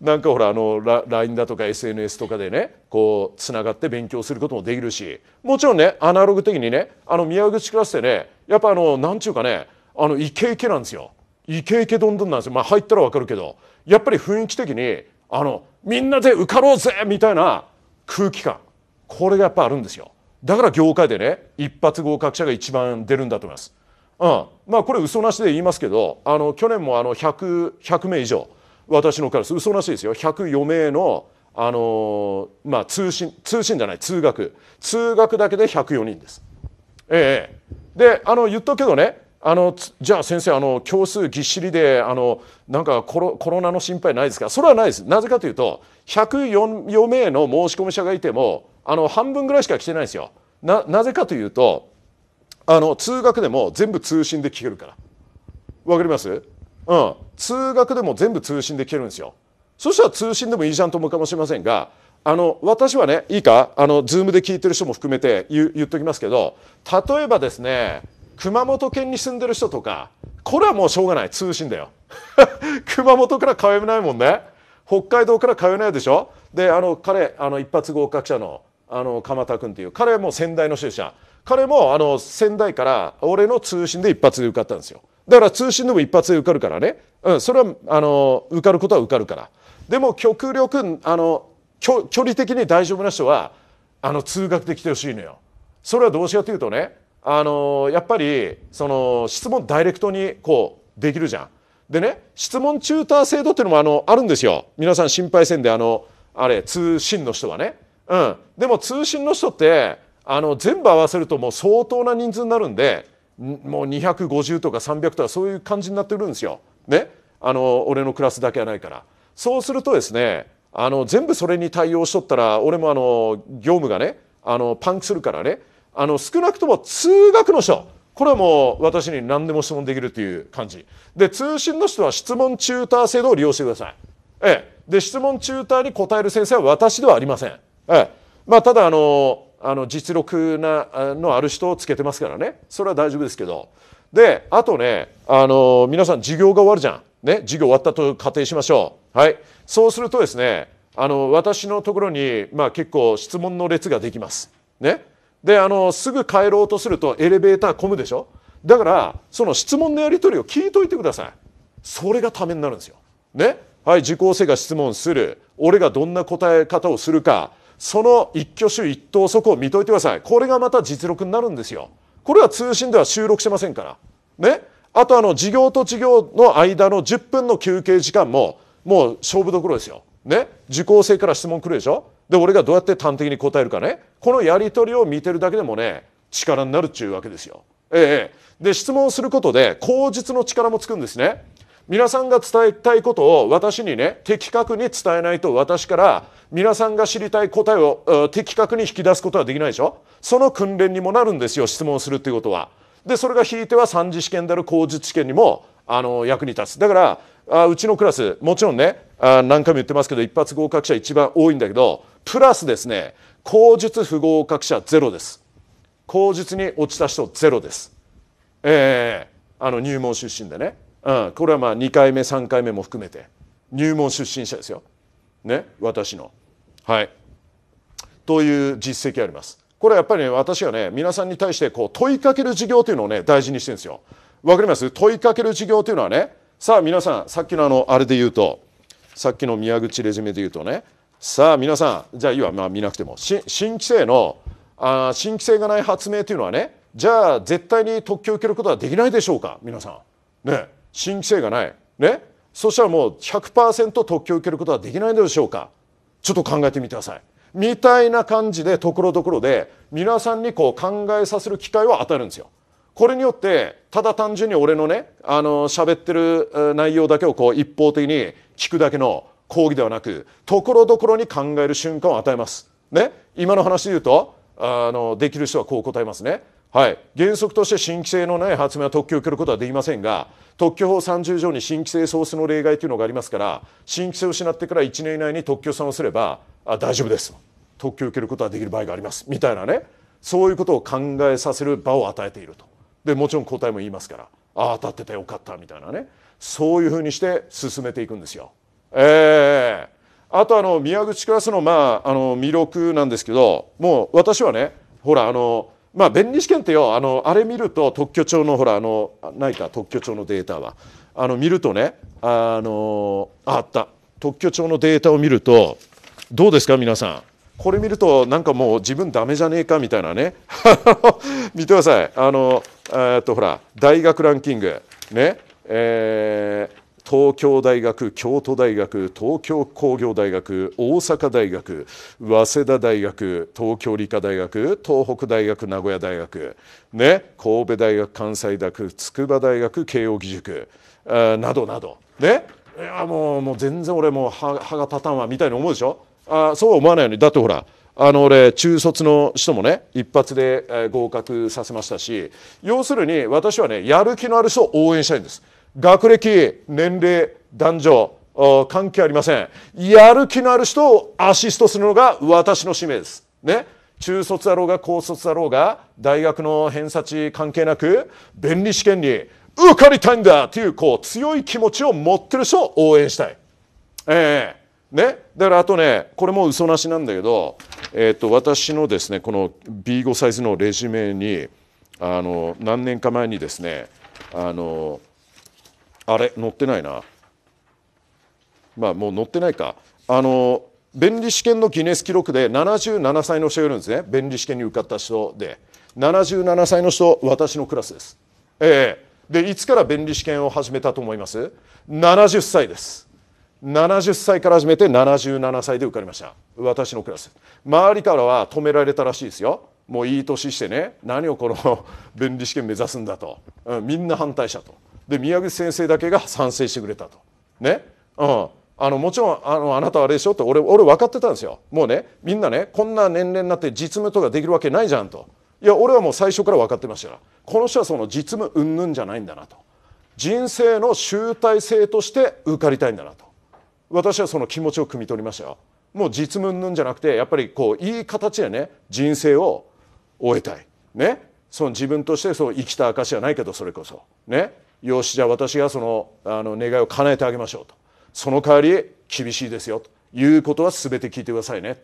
なんかほらあの LINE だとか SNS とかでねこうつながって勉強することもできるしもちろんねアナログ的にねあの宮口クラスでねやっぱあのなんちゅうかねあのイケイケなんですよイケイケどんどんなんですよまあ入ったらわかるけどやっぱり雰囲気的にあのみんなで受かろうぜみたいな空気感これがやっぱあるんですよだから業界でね一発合格者が一番出るんだと思いますうん、まあこれ嘘なしで言いますけどあの去年もあの 100, 100名以上私のクラス嘘なしですよ104名のあのまあ、通信通信じゃない通学通学だけで104人です。ええ、であの言っとくけどねあのじゃあ先生あの教数ぎっしりであのなんかコロコロナの心配ないですかそれはないですなぜかというと104名の申し込み者がいてもあの半分ぐらいしか来てないんですよ。ななぜかというとあの通学でも全部通信で聞けるからわかりますうん通学でも全部通信で聞けるんですよそしたら通信でもいいじゃんと思うかもしれませんがあの私はねいいかあの Zoom で聞いてる人も含めて言言っときますけど例えばですね熊本県に住んでる人とかこれはもうしょうがない通信だよ 熊本から通えないもんね北海道から通えないでしょであの彼あの一発合格者のあの鎌田君っていう彼はもう先代の出者彼もあの仙台から俺の通信で一発で受かったんですよだから通信でも一発で受かるからね、うん、それはあの受かることは受かるからでも極力あの距離的に大丈夫な人はあの通学で来てほしいのよそれはどうしようというとねあのやっぱりその質問ダイレクトにこうできるじゃん。でね質問チューター制度っていうのもあのあるんですよ皆さん心配せんであのあれ通信の人はね。うん、でも通信の人ってあの全部合わせるともう相当な人数になるんでもう250とか300とかそういう感じになってるんですよ。ね、あの俺のクラスだけはないから。そうするとですねあの全部それに対応しとったら俺もあの業務がねあのパンクするからねあの少なくとも通学の人これはもう私に何でも質問できるという感じで通信の人は質問チューター制度を利用してください。ええ、で質問チューターに答える先生は私ではありません。ええまあ、ただあのあの実力なのある人をつけてますからねそれは大丈夫ですけどであとねあの皆さん授業が終わるじゃん、ね、授業終わったと仮定しましょう、はい、そうするとですねあの私のところに、まあ、結構質問の列ができます。ね、であのすぐ帰ろうとするとエレベーター混むでしょだからその質問のやり取りを聞いといてくださいそれがためになるんですよ。ねはい受講生が質問する俺がどんな答え方をするかその一挙手一投足を見といてくださいこれがまた実力になるんですよこれは通信では収録してませんからねあとあの授業と授業の間の10分の休憩時間ももう勝負どころですよね受講生から質問来るでしょで俺がどうやって端的に答えるかねこのやり取りを見てるだけでもね力になるっちゅうわけですよええで質問することで口実の力もつくんですね皆さんが伝えたいことを私にね的確に伝えないと私から皆さんが知りたい答えを的確に引き出すことはできないでしょその訓練にもなるんですよ質問するっていうことは。でそれが引いては3次試験である口述試験にもあの役に立つ。だからあうちのクラスもちろんねあ何回も言ってますけど一発合格者一番多いんだけどプラスですね口述不合格者ゼロです。口述に落ちた人ゼロです。えー、あの入門出身でね。うん、これはまあ2回目3回目も含めて入門出身者ですよ。ね私の。はい。という実績あります。これはやっぱりね私はね皆さんに対してこう問いかける授業というのをね大事にしてるんですよ。わかります問いかける授業というのはねさあ皆さんさっきのあのあれで言うとさっきの宮口レジュメで言うとねさあ皆さんじゃあいわまあ見なくても新規性のあ新規性がない発明というのはねじゃあ絶対に特許を受けることはできないでしょうか皆さん。ね新規性がない。ね。そしたらもう100%特許を受けることはできないのでしょうか。ちょっと考えてみてください。みたいな感じでところどころで皆さんにこう考えさせる機会を与えるんですよ。これによってただ単純に俺のねあの喋ってる内容だけをこう一方的に聞くだけの講義ではなくところどころに考える瞬間を与えます。ね今の話で言うとあのできる人はこう答えますね。はい、原則として新規性のない発明は特許を受けることはできませんが特許法30条に新規性創出の例外というのがありますから新規性を失ってから1年以内に特許損をすればあ大丈夫です特許を受けることはできる場合がありますみたいなねそういうことを考えさせる場を与えているとでもちろん答えも言いますからああ当たっててよかったみたいなねそういうふうにして進めていくんですよ。えー、あとあの宮口クラスの,、まあ、あの魅力なんですけどもう私はねほらあのまあ弁理試験ってよあのあれ見ると特許庁のほらあのないか特許庁のデータはあの見るとねあのあった特許庁のデータを見るとどうですか皆さんこれ見るとなんかもう自分ダメじゃねえかみたいなね 見てくださいあのえっとほら大学ランキングねえー東京大学京都大学東京工業大学大阪大学早稲田大学東京理科大学東北大学名古屋大学、ね、神戸大学関西大学筑波大学慶應義塾などなどねいやもうもう全然俺もう歯が立たんわみたいに思うでしょあそうは思わないようにだってほらあの俺中卒の人もね一発で合格させましたし要するに私はねやる気のある人を応援したいんです学歴年齢男女関係ありませんやる気のある人をアシストするのが私の使命ですね中卒だろうが高卒だろうが大学の偏差値関係なく便利試験に受かりたいんだというこう強い気持ちを持ってる人を応援したい。えー、ね、だからあとねこれも嘘なしなんだけど、えーと、と私のですねこの B5 サイズのレジュメにあの何年か前にですねあのあれ載ってないなまあもう載ってないかあの弁理試験のギネス記録で77歳の人がいるんですね弁理試験に受かった人で77歳の人私のクラスですええー、でいつから弁理試験を始めたと思います70歳です70歳から始めて77歳で受かりました私のクラス周りからは止められたらしいですよもういい年してね何をこの 弁理試験目指すんだと、うん、みんな反対したとで宮口先生だけが賛成してくれたとねうんあのもちろんあのあなたはあれでしょって俺俺分かってたんですよもうねみんなねこんな年齢になって実務とかできるわけないじゃんといや俺はもう最初から分かってましたからこの人はその実務云々じゃないんだなと人生の集大成として受かりたいんだなと私はその気持ちを汲み取りましたよもう実務云んじゃなくてやっぱりこういい形でね人生を終えたいねその自分としてそう生きた証じゃないけどそれこそねよしじゃあ私がそのあの願いを叶えてあげましょうとその代わり厳しいですよということは全て聞いてくださいね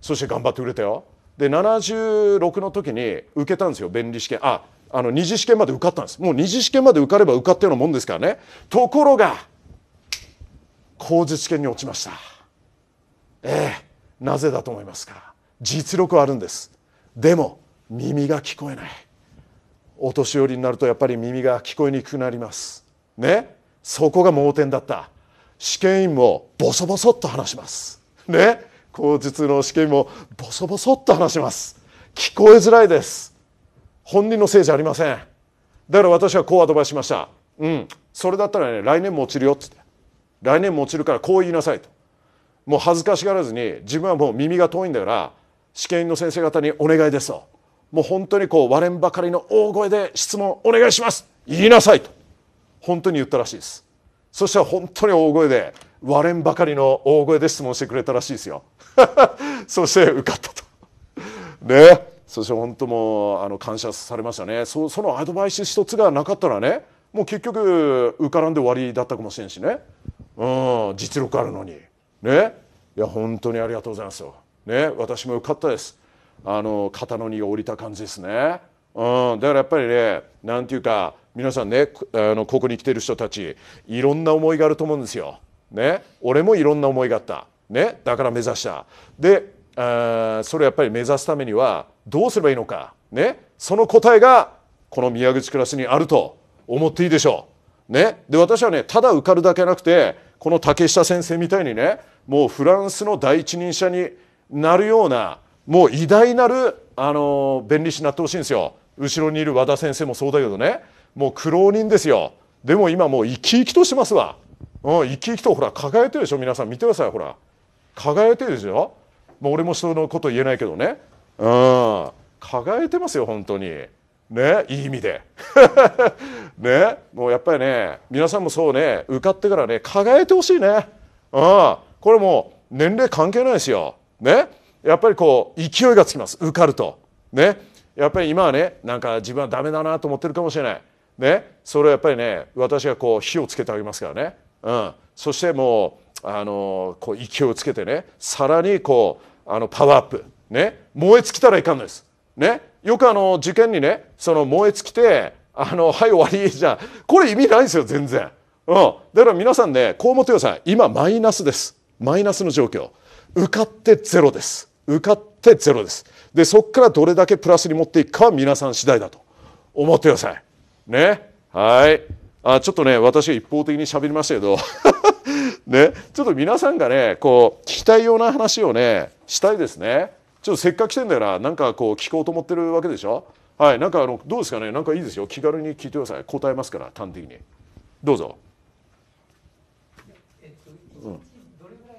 そして頑張ってくれたよで76の時に受けたんですよ弁理試験ああの二次試験まで受かったんですもう二次試験まで受かれば受かったようなもんですからねところが口実試験に落ちましたええなぜだと思いますか実力はあるんですでも耳が聞こえないお年寄りになるとやっぱり耳が聞こえにくくなりますねそこが盲点だった試験員もボソボソっと話しますね口述の試験員もボソボソっと話します聞こえづらいです本人のせいじゃありませんだから私はこうアドバイスしましたうんそれだったらね来年も落ちるよっつって来年も落ちるからこう言いなさいともう恥ずかしがらずに自分はもう耳が遠いんだから試験員の先生方にお願いですともう本当にこう割れんばかりの大声で質問お願いします言いなさいと本当に言ったらしいですそしたら本当に大声で割れんばかりの大声で質問してくれたらしいですよ そして受かったとねそして本当もうあの感謝されましたねそそのアドバイス一つがなかったらねもう結局受からんで終わりだったかもしれんしねうん実力あるのにねいや本当にありがとうございますよね私も受かったですあの肩の荷が下りた感じですね。うん、だからやっぱりね何て言うか皆さんねあのここに来てる人たちいろんな思いがあると思うんですよ。ね、俺もいろんな思いがあった、ね、だから目指した。であそれやっぱり目指すためにはどうすればいいのか、ね、その答えがこの宮口クラスにあると思っていいでしょう。ね、で私はねただ受かるだけなくてこの竹下先生みたいにねもうフランスの第一人者になるようなもう偉大なるあの弁理士になってほしいんですよ後ろにいる和田先生もそうだけどねもう苦労人ですよでも今もう生き生きとしてますわ、うん、生き生きとほら輝いてるでしょ皆さん見てくださいほら輝いてるでしょもう俺も人のこと言えないけどねうん輝いてますよ本当にねいい意味で ねもうやっぱりね皆さんもそうね受かってからね輝いてほしいねうんこれもう年齢関係ないですよねやっぱりこう勢いがつきます受かるとねやっぱり今はねなんか自分はダメだなと思ってるかもしれないねそれはやっぱりね私がこう火をつけてあげますからね、うん、そしてもうあのこう勢いをつけてねさらにこうあのパワーアップね燃え尽きたらいかんのです。ね、よくあの受験にねその燃え尽きてあのはい終わりじゃこれ意味ないんですよ全然、うん、だから皆さんねこう思ってください今マイナスですマイナスの状況受かってゼロです受かってゼロです。で、そこからどれだけプラスに持っていくかは皆さん次第だと思ってください。ね。はい。あ、ちょっとね、私が一方的に喋りましたけど ね、ちょっと皆さんがね、こう、聞きたいような話をね、したいですね。ちょっとせっかく来てんだよな、なんかこう、聞こうと思ってるわけでしょ。はい、なんかあの、どうですかね、なんかいいですよ。気軽に聞いてください。答えますから、端的に。どうぞ。っ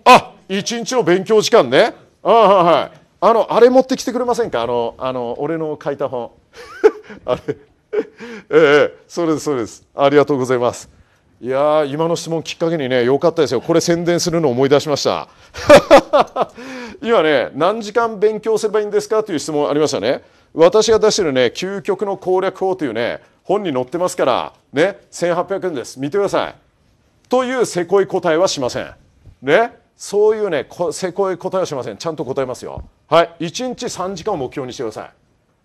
あ、一日の勉強時間ね。あはい。あのあれ持ってきてくれませんかあのあの俺の書いた本 あれ ええそうですそうですありがとうございますいや今の質問きっかけにねよかったですよこれ宣伝するのを思い出しました 今ね何時間勉強すればいいんですかという質問ありましたね私が出してるね究極の攻略法というね本に載ってますからね1800円です見てくださいというせこい答えはしませんねそういうねせこい答えはしませんちゃんと答えますよはい1日3時間を目標にしてください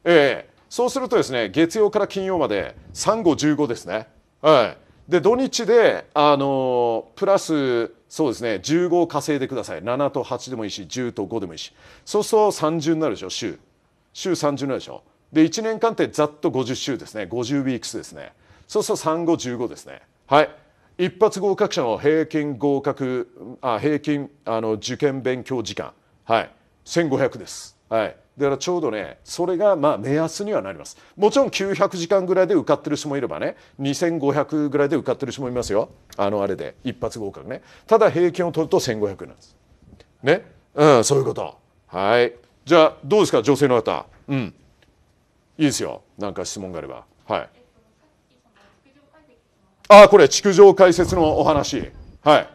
ええー、そうするとですね月曜から金曜まで3515ですねはいで土日であのー、プラスそうですね15を稼いでください7と8でもいいし10と5でもいいしそうすると30になるでしょ週週30になるでしょで1年間ってざっと50週ですね50ウィークスですねそうすると3515ですねはい一発合格者の平均合格あ平均あの受験勉強時間はい1500です、はい、だからちょうどねそれがまあ目安にはなりますもちろん900時間ぐらいで受かってる人もいればね2500ぐらいで受かってる人もいますよあのあれで一発合格ねただ平均を取ると1500なんですねうんそういうことはいじゃあどうですか女性の方うんいいですよ何か質問があればはいああ、これ、築城解説のお話。はい。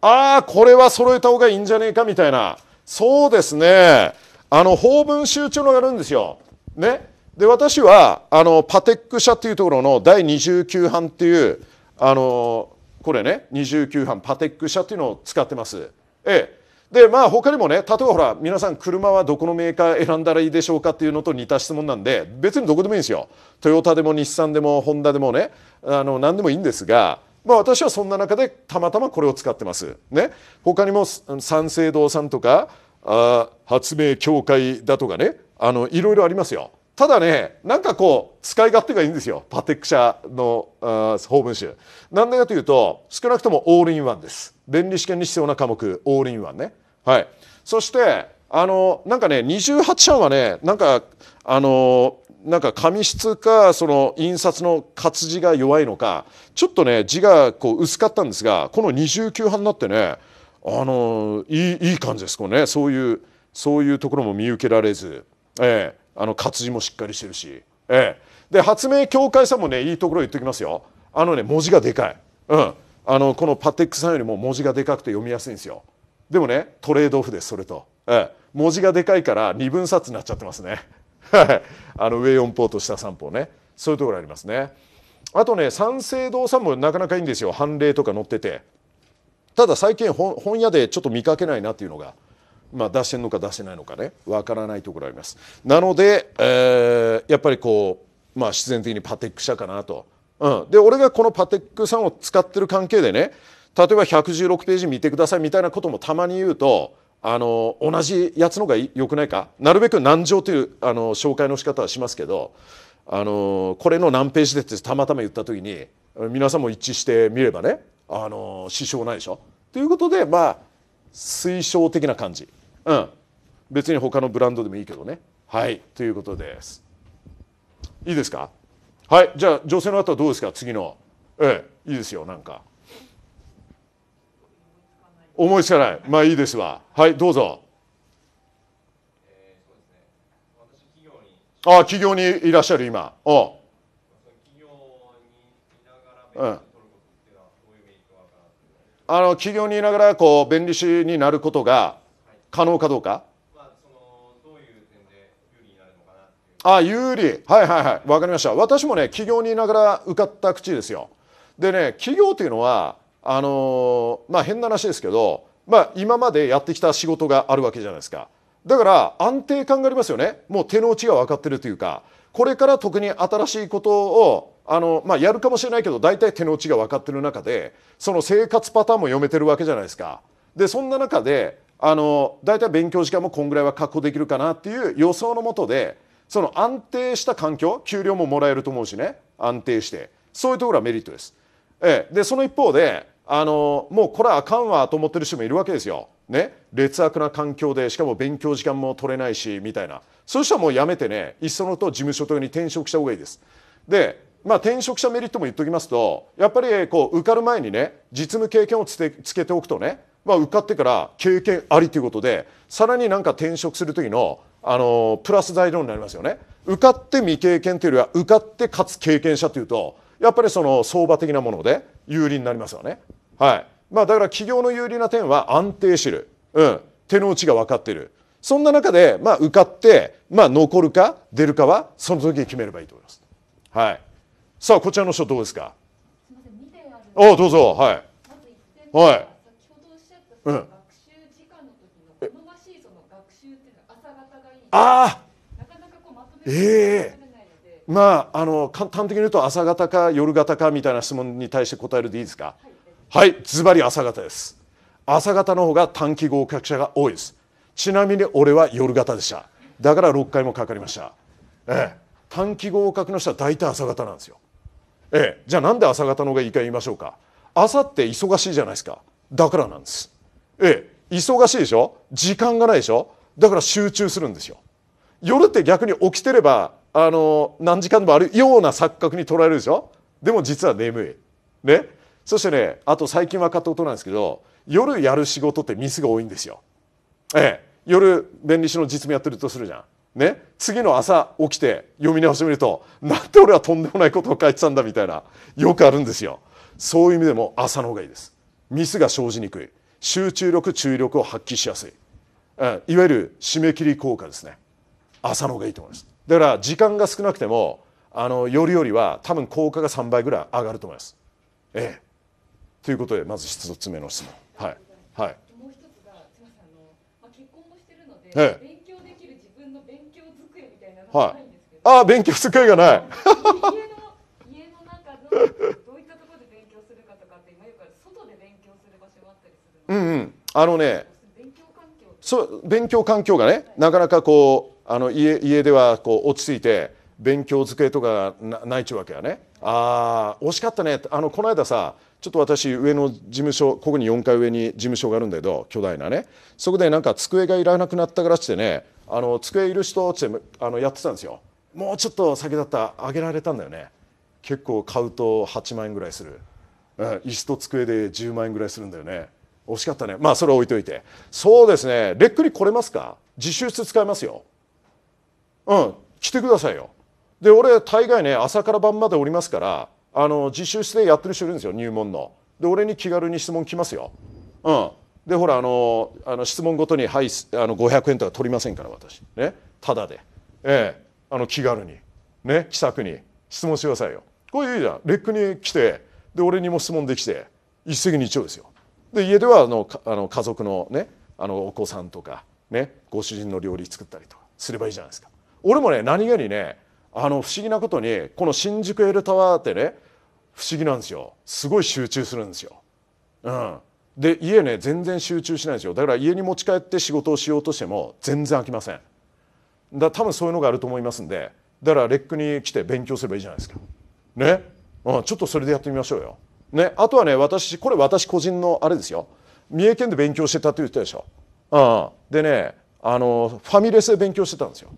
ああ、これは揃えた方がいいんじゃねえかみたいな。そうですね。あの、法文集中のがあるんですよ。ね。で、私は、あの、パテック社っていうところの第29版っていう、あの、これね、29版、パテック社っていうのを使ってます。ええ。でまあ他にもね例えばほら皆さん車はどこのメーカー選んだらいいでしょうかっていうのと似た質問なんで別にどこでもいいんですよトヨタでも日産でもホンダでもねあの何でもいいんですが、まあ、私はそんな中でたまたまこれを使ってます。ね、他にも三省堂さんとかあ発明協会だとかねあのいろいろありますよ。ただね、なんかこう、使い勝手がいいんですよ。パテック社のあ法文集。なんでかというと、少なくともオールインワンです。便理試験に必要な科目、オールインワンね。はい。そして、あの、なんかね、28社はね、なんか、あの、なんか紙質か、その印刷の活字が弱いのか、ちょっとね、字がこう薄かったんですが、この29派になってね、あの、いい、いい感じです、これね。そういう、そういうところも見受けられず。ええあの活字もしっかりしてるし、ええ、で発明協会さんもねいいところ言っておきますよあのね文字がでかい、うん、あのこのパテックさんよりも文字がでかくて読みやすいんですよでもねトレードオフですそれと、ええ、文字がでかいから二分冊になっちゃってますね あの上4歩と下3歩ねそういうところありますねあとね三省堂さんもなかなかいいんですよ判例とか載っててただ最近本屋でちょっと見かけないなっていうのがまあ、出してるのか出してないのかね分からないところありますなので、えー、やっぱりこう、まあ、自然的にパテック社かなと、うん、で俺がこのパテックさんを使ってる関係でね例えば116ページ見てくださいみたいなこともたまに言うとあの同じやつの方がよくないかなるべく難情というあの紹介の仕方はしますけどあのこれの何ページでってたまたま言った時に皆さんも一致してみればねあの支障ないでしょということでまあ推奨的な感じうん別に他のブランドでもいいけどねはいということですいいですかはいじゃあ女性の方はどうですか次のええいいですよなんか思いつかないまあいいですわはいどうぞああ企業にいらっしゃる今おうん、あの企業にいながらこう弁理士になることが可能かどうか。あ有利はいはいはい分かりました私もね企業にいながら受かった口ですよでね企業というのはあのー、まあ変な話ですけど、まあ、今までやってきた仕事があるわけじゃないですかだから安定感がありますよねもう手の内が分かってるというかこれから特に新しいことをあの、まあ、やるかもしれないけど大体手の内が分かってる中でその生活パターンも読めてるわけじゃないですかでそんな中であの大体勉強時間もこんぐらいは確保できるかなっていう予想のもとでその安定した環境給料ももらえると思うしね安定してそういうところがメリットです。ええ、でその一方であのもうこれはあかんわと思ってる人もいるわけですよ。ね、劣悪な環境でしかも勉強時間も取れないしみたいなそういう人はもうやめてねいっそのと事務所とかに転職した方がいいです。でまあ、転職者メリットも言っておきますとやっぱりこう受かる前にね実務経験をつけておくとねまあ、受かってから経験ありということでさらになんか転職する時のあのプラス材料になりますよね受かって未経験というよりは受かってかつ経験者というとやっぱりその相場的なもので有利になりますよね。はいまあ、だから企業の有利な点は安定してる、うん、手の内が分かってるそんな中で、まあ、受かって、まあ、残るか出るかはその時に決めればいいと思います。はい、さあこちらの人どうですかおどうぞはい。はいうん、学習時間の時の好ましいその学習っていうのは朝方がいいああなかなかこうてええーまあ、あの簡単的に言うと朝方か夜方かみたいな質問に対して答えるでいいですかはいズバリ朝方です朝方の方が短期合格者が多いですちなみに俺は夜型でしただから6回もかかりました、ええ、短期合格の人は大体朝方なんですよ、ええ、じゃあなんで朝方の方がいいか言いましょうか朝って忙しいじゃないですかだからなんですええ、忙しいでしょ時間がないでしょだから集中するんですよ。夜って逆に起きてればあの何時間でもあるような錯覚に捉えるでしょでも実は眠い。ね。そしてねあと最近分かったことなんですけど夜やる仕事ってミスが多いんですよ。ええ、夜弁理士の実務やってるとするじゃん。ね、次の朝起きて読み直してみるとなんで俺はとんでもないことを書いてたんだみたいなよくあるんですよそういう意味でも朝の方がいいですミスが生じにくい集中力注意力を発揮しやすい、いわゆる締め切り効果ですね朝の方がいいと思いますだから時間が少なくてもあの夜よりは多分効果が3倍ぐらい上がると思いますええということでまず1つ目の質問はいはいもう一つがすみませんあの、まあ、結婚もしてるので、ええ、勉強できる自分の勉強机みたいなのがないんですけど、はい、ああ勉強机がない家の家の中のうんうんあのねそう勉強環境がねなかなかこうあの家家ではこう落ち着いて勉強机とかないちゅうわけやねああ惜しかったねあのこの間さちょっと私上の事務所ここに4階上に事務所があるんだけど巨大なねそこでなんか机がいらなくなったからってねあの机いる人ってあのやってたんですよもうちょっと先だったらあげられたんだよね結構買うと8万円ぐらいする、うん、椅子と机で10万円ぐらいするんだよね惜しかったねまあそれ置いといてそうですねレックに来れますか自習室使いますようん来てくださいよで俺大概ね朝から晩までおりますからあの自習室でやってる人いるんですよ入門ので俺に気軽に質問来ますようんでほらあのあの質問ごとに「はいあの500円とか取りませんから私ねただでええあの気軽にね気さくに質問してくださいよこういうじゃんレックに来てで俺にも質問できて一石二鳥ですよで家ではあのあの家族のねあのお子さんとかねご主人の料理作ったりとかすればいいじゃないですか俺もね何気にねあの不思議なことにこの新宿エルタワーってね不思議なんですよすごい集中するんですよ。うん、で家ね全然集中しないんですよだから家に持ち帰って仕事をしようとしても全然飽きませんだ多分そういうのがあると思いますんでだからレックに来て勉強すればいいじゃないですかね、うん、ちょっとそれでやってみましょうよね、あとはね私これ私個人のあれですよ三重県で勉強してたって言ってたでしょ、うん、でねあのファミレスで勉強してたんですよ、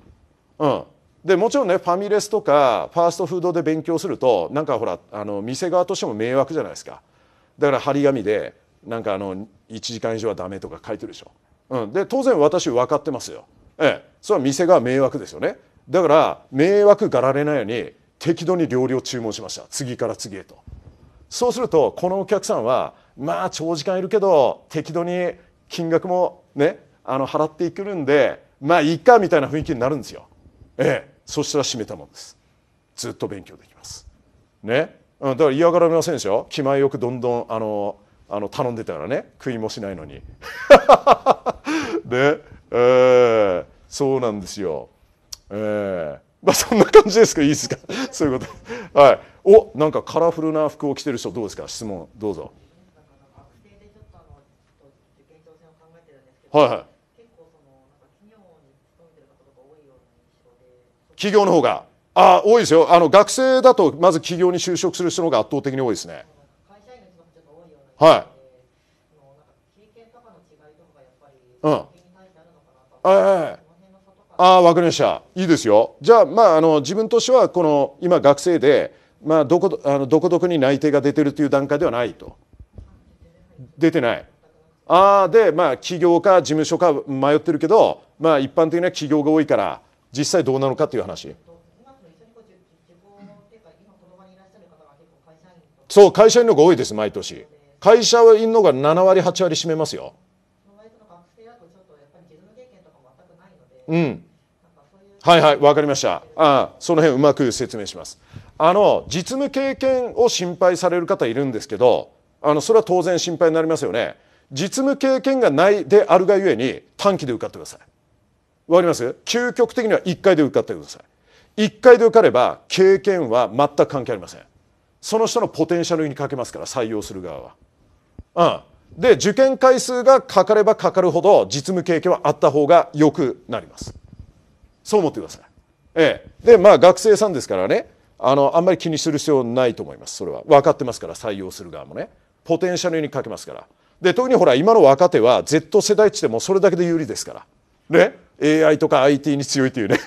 うん、でもちろんねファミレスとかファーストフードで勉強するとなんかほらあの店側としても迷惑じゃないですかだから張り紙でなんかあの1時間以上はダメとか書いてるでしょ、うん、で当然私分かってますよ、ええ、それは店側迷惑ですよねだから迷惑がられないように適度に料理を注文しました次から次へと。そうするとこのお客さんはまあ長時間いるけど適度に金額もねあの払っていくるんでまあいいかみたいな雰囲気になるんですよ。ええ、そしたら閉めたもんです。ずっと勉強できます。ね、だから嫌がられませんでしょ気前よくどんどんあのあの頼んでたらね食いもしないのに。ねええ、そうなんですよ。ええ。まあ、そんな感じですけどいいですか そういうことはいおなんかカラフルな服を着てる人どうですか質問どうぞはいはい企業の方があ多いですよあの学生だとまず企業に就職する人の方が圧倒的に多いですねはいうん、はいああわかりましたいいですよじゃあまああの自分としてはこの今学生で、まあ、どこあのどこどこに内定が出てるという段階ではないと出てないああでまあ企業か事務所か迷ってるけどまあ一般的な企業が多いから実際どうなのかっていう話そう会社員の方が多いです毎年会社員の方が7割8割占めますようんはいはい分かりましたあその辺うまく説明しますあの実務経験を心配される方いるんですけどあのそれは当然心配になりますよね実務経験がないであるがゆえに短期で受かってくださいわかります究極的には1回で受かってください1回で受かれば経験は全く関係ありませんその人のポテンシャルにかけますから採用する側はうんで受験回数がかかればかかるほど実務経験はあった方がよくなりますそう思ってください。ええ、でまあ学生さんですからねあのあんまり気にする必要ないと思いますそれは分かってますから採用する側もねポテンシャルにかけますからで特にほら今の若手は Z 世代値でもそれだけで有利ですからね AI とか IT に強いっていうね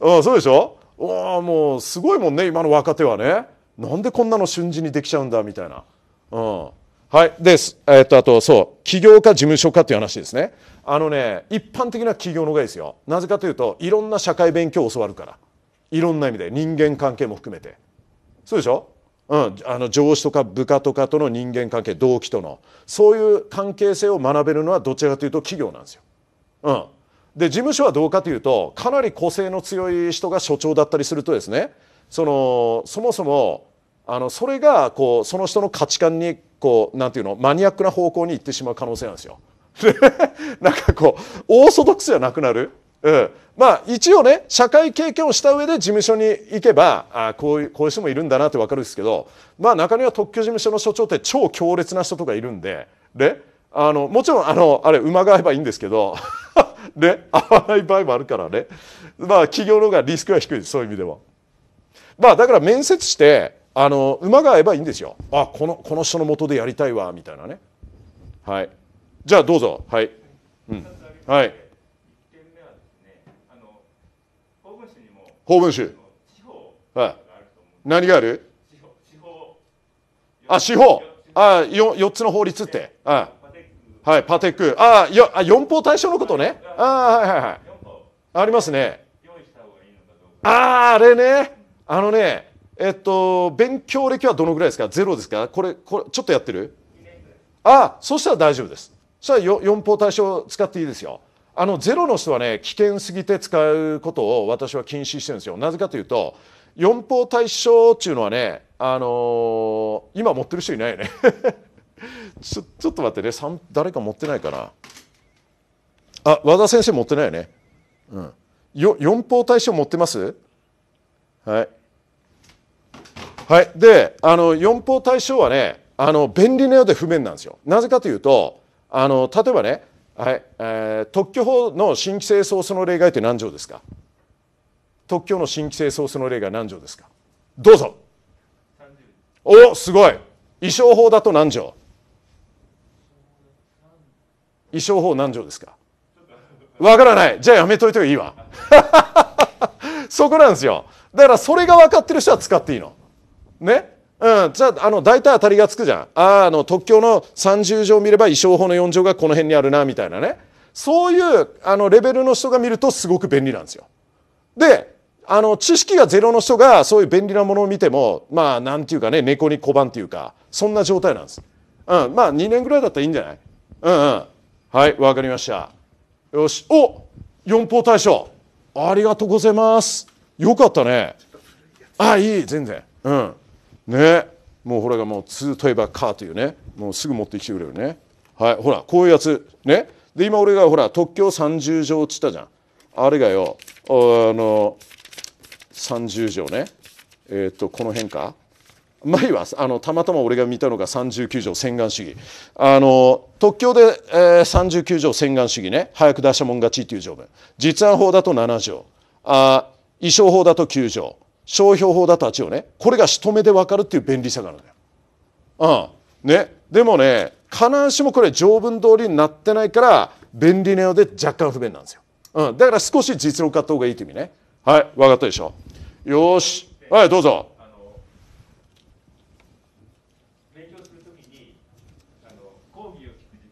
ああ そうでしょああもうすごいもんね今の若手はねなんでこんなの瞬時にできちゃうんだみたいな、うん、はい。です。えっと、あと、そう。起業家、事務所家っていう話ですね。あのね、一般的な起業の方がいいですよ。なぜかというと、いろんな社会勉強を教わるから。いろんな意味で、人間関係も含めて。そうでしょうん、あの上司とか部下とかとの人間関係同期とのそういう関係性を学べるのはどちらかというと企業なんですよ。うん、で事務所はどうかというとかなり個性の強い人が所長だったりするとですねそのそもそもあのそれがこうその人の価値観にこうなんていうのマニアックな方向に行ってしまう可能性なんですよ。なんかこうオーソドックスじゃなくなる。うん、まあ一応ね社会経験をした上で事務所に行けばあこういうこういう人もいるんだなって分かるんですけど、まあ、中には特許事務所の所長って超強烈な人とかいるんでであのもちろんあのあれ馬が合えばいいんですけど で、合わない場合もあるからねまあ企業の方がリスクは低いそういう意味では。まあだから面接してあの馬が合えばいいんですよあこのこの人のもとでやりたいわみたいなねはいじゃあどうぞはい、うん、はい法文集はい何があるあ司法あよ4つの法律ってあはいパテックあよあ四法対象のことねあはいはいはいありますねあああれねあのねえっと、勉強歴はどのぐらいですかゼロですかこれ、これ、ちょっとやってるああ、そしたら大丈夫です。そしたら四方対象使っていいですよ。あの、ゼロの人はね、危険すぎて使うことを私は禁止してるんですよ。なぜかというと、四方対象っていうのはね、あのー、今持ってる人いないよね ちょ。ちょっと待ってね、誰か持ってないかな。あ、和田先生持ってないよね。うん。四方対象持ってますはい。はい、であの四方対象はねあの便利なようで不便なんですよ。なぜかというとあの例えばね、はいえー、特許法の新規性ソーの例外って何条ですか特許の新規性ソーの例外何条ですかどうぞおすごい衣装法だと何条衣装法何条ですかわからないじゃあやめといてもいいわ そこなんですよだからそれが分かってる人は使っていいのねうん、じゃあの大体当たりがつくじゃんああの特許の30条見れば衣装法の4条がこの辺にあるなみたいなねそういうあのレベルの人が見るとすごく便利なんですよ。であの知識がゼロの人がそういう便利なものを見てもまあなんていうかね猫に小判っていうかそんな状態なんです。うん、まあ2年ぐらいだったらいいんじゃないうんうんはいわかりましたよしお四方大賞ありがとうございますよかったねあいい全然うんねもうほらがもう「ツといえばカー」というねもうすぐ持ってきてくれるねはいほらこういうやつねで今俺がほら特許30条っつったじゃんあれがよあの30条ねえっ、とこの辺か前はあのたまたま俺が見たのが39条洗顔主義あの特許で、えー、39条洗顔主義ね早く出したもん勝ちっていう条文実案法だと7条あ衣装法だと9条商標法だとちをねこれが一目で分かるっていう便利さがあるんだよ。うんね、でもね必ずしもこれ条文通りになってないから便利なようで若干不便なんですよ。うん、だから少し実力買った方がいいという意味ね。はい、分かったでしょ。よし、はい、どうぞ。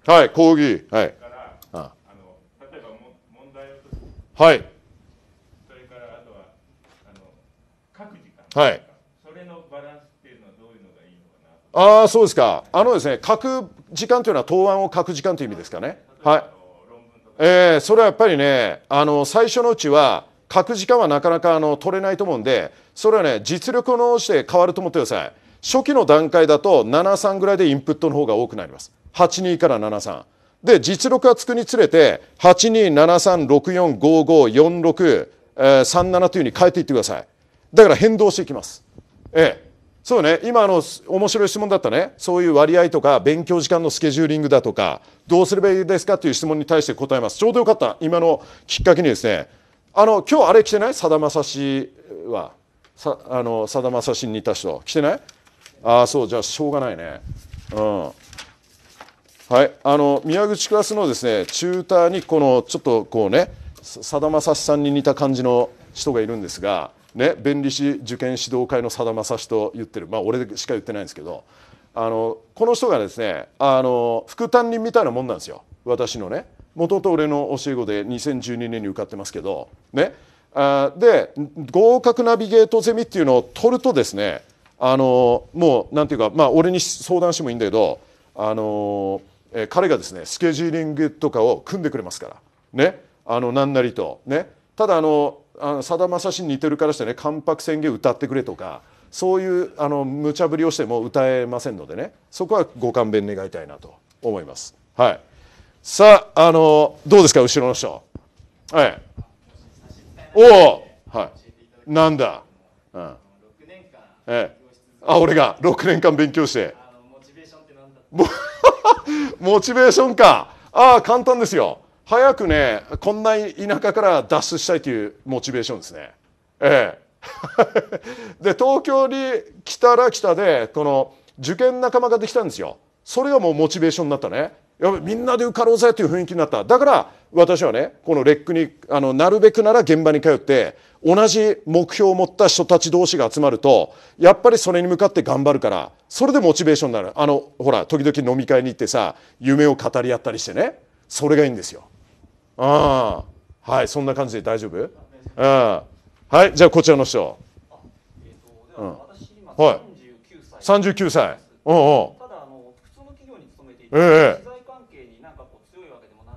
はい、講義。はい。はい。はい、それのバランスっていうのはどういうのがいいのかなああ、そうですかあのですね書く時間というのは答案を書く時間という意味ですかねはいえー、それはやっぱりねあの最初のうちは書く時間はなかなかあの取れないと思うんでそれはね実力のして変わると思ってください初期の段階だと73ぐらいでインプットの方が多くなります82から73で実力がつくにつれて827364554637、というふうに変えていってくださいだから変動していきます。ええ。そうね、今の面白い質問だったね、そういう割合とか、勉強時間のスケジューリングだとか、どうすればいいですかという質問に対して答えます。ちょうどよかった、今のきっかけにですね、あの今日あれ着てないさだまさしは、さあのさだまさしに似た人、着てないああ、そう、じゃあしょうがないね。うんはい、あの宮口クラスのですねチューターにこのちょっとこうねさだまさしさんに似た感じの人がいるんですがね、弁理士受験指導会のさだまさしと言ってるまあ俺しか言ってないんですけどあのこの人がですねあの副担任みたいなもんなんですよ私のねもともと俺の教え子で2012年に受かってますけどねあで合格ナビゲートゼミっていうのを取るとですねあのもうなんていうかまあ俺に相談してもいいんだけどあの、え彼がですねスケジューリングとかを組んでくれますからねあのなんなりとねただあのあさだまさしに似てるからしてね「関白宣言歌ってくれ」とかそういうあの無茶ぶりをしても歌えませんのでねそこはご勘弁願いたいなと思います。はい、さああのどうですか後ろの人。はい、おお、はい、なんだ、うん、ええ、あ俺が6年間勉強してモチベーションかああ簡単ですよ早くねこんな田舎から脱出したいというモチベーションですね。ええ、で東京に来たら来たでこの受験仲間ができたんですよ。それがもうモチベーションになったね。やみんなで受かろうぜという雰囲気になった。だから私はね、このレックに、あの、なるべくなら現場に通って、同じ目標を持った人たち同士が集まると、やっぱりそれに向かって頑張るから、それでモチベーションになる。あの、ほら、時々飲み会に行ってさ、夢を語り合ったりしてね、それがいいんですよ。あはいそんな感じで大丈夫あはいじゃあこちらの人、えーとうん、私今39歳、はい、歳うんうただあの普通の企業に勤めていて、えー、資材関係になんかこう強いわけでもない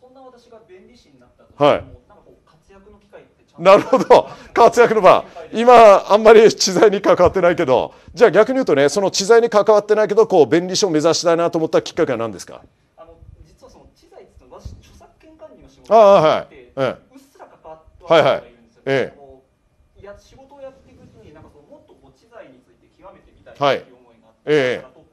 そんな私が弁理士になったとはいなるほど活躍の場今あんまり知財に関わってないけどじゃあ逆に言うとねその知財に関わってないけどこう便利書を目指したいなと思ったきっかけは何ですかああはい、うっすら関わってはいはい、ええ、や仕事をやっていくうちになんかそのもっとこう知財について極めてみたいという思いがあって、ええ、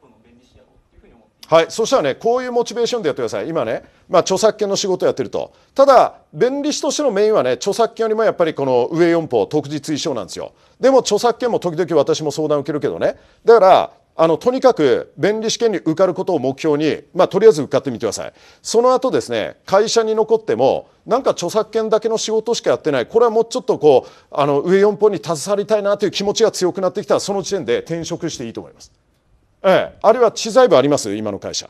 はい、そしたらねこういうモチベーションでやってください今ね、まあ、著作権の仕事やってるとただ弁理士としてのメインはね著作権よりもやっぱりこの上4法特実一章なんですよでも著作権も時々私も相談受けるけどねだからあのとにかく弁理試験に受かることを目標に、まあ、とりあえず受かってみてくださいその後ですね会社に残ってもなんか著作権だけの仕事しかやってないこれはもうちょっとこうあの上4本に携わりたいなという気持ちが強くなってきたらその時点で転職していいと思います、ええ、あるいは知財部あります今の会社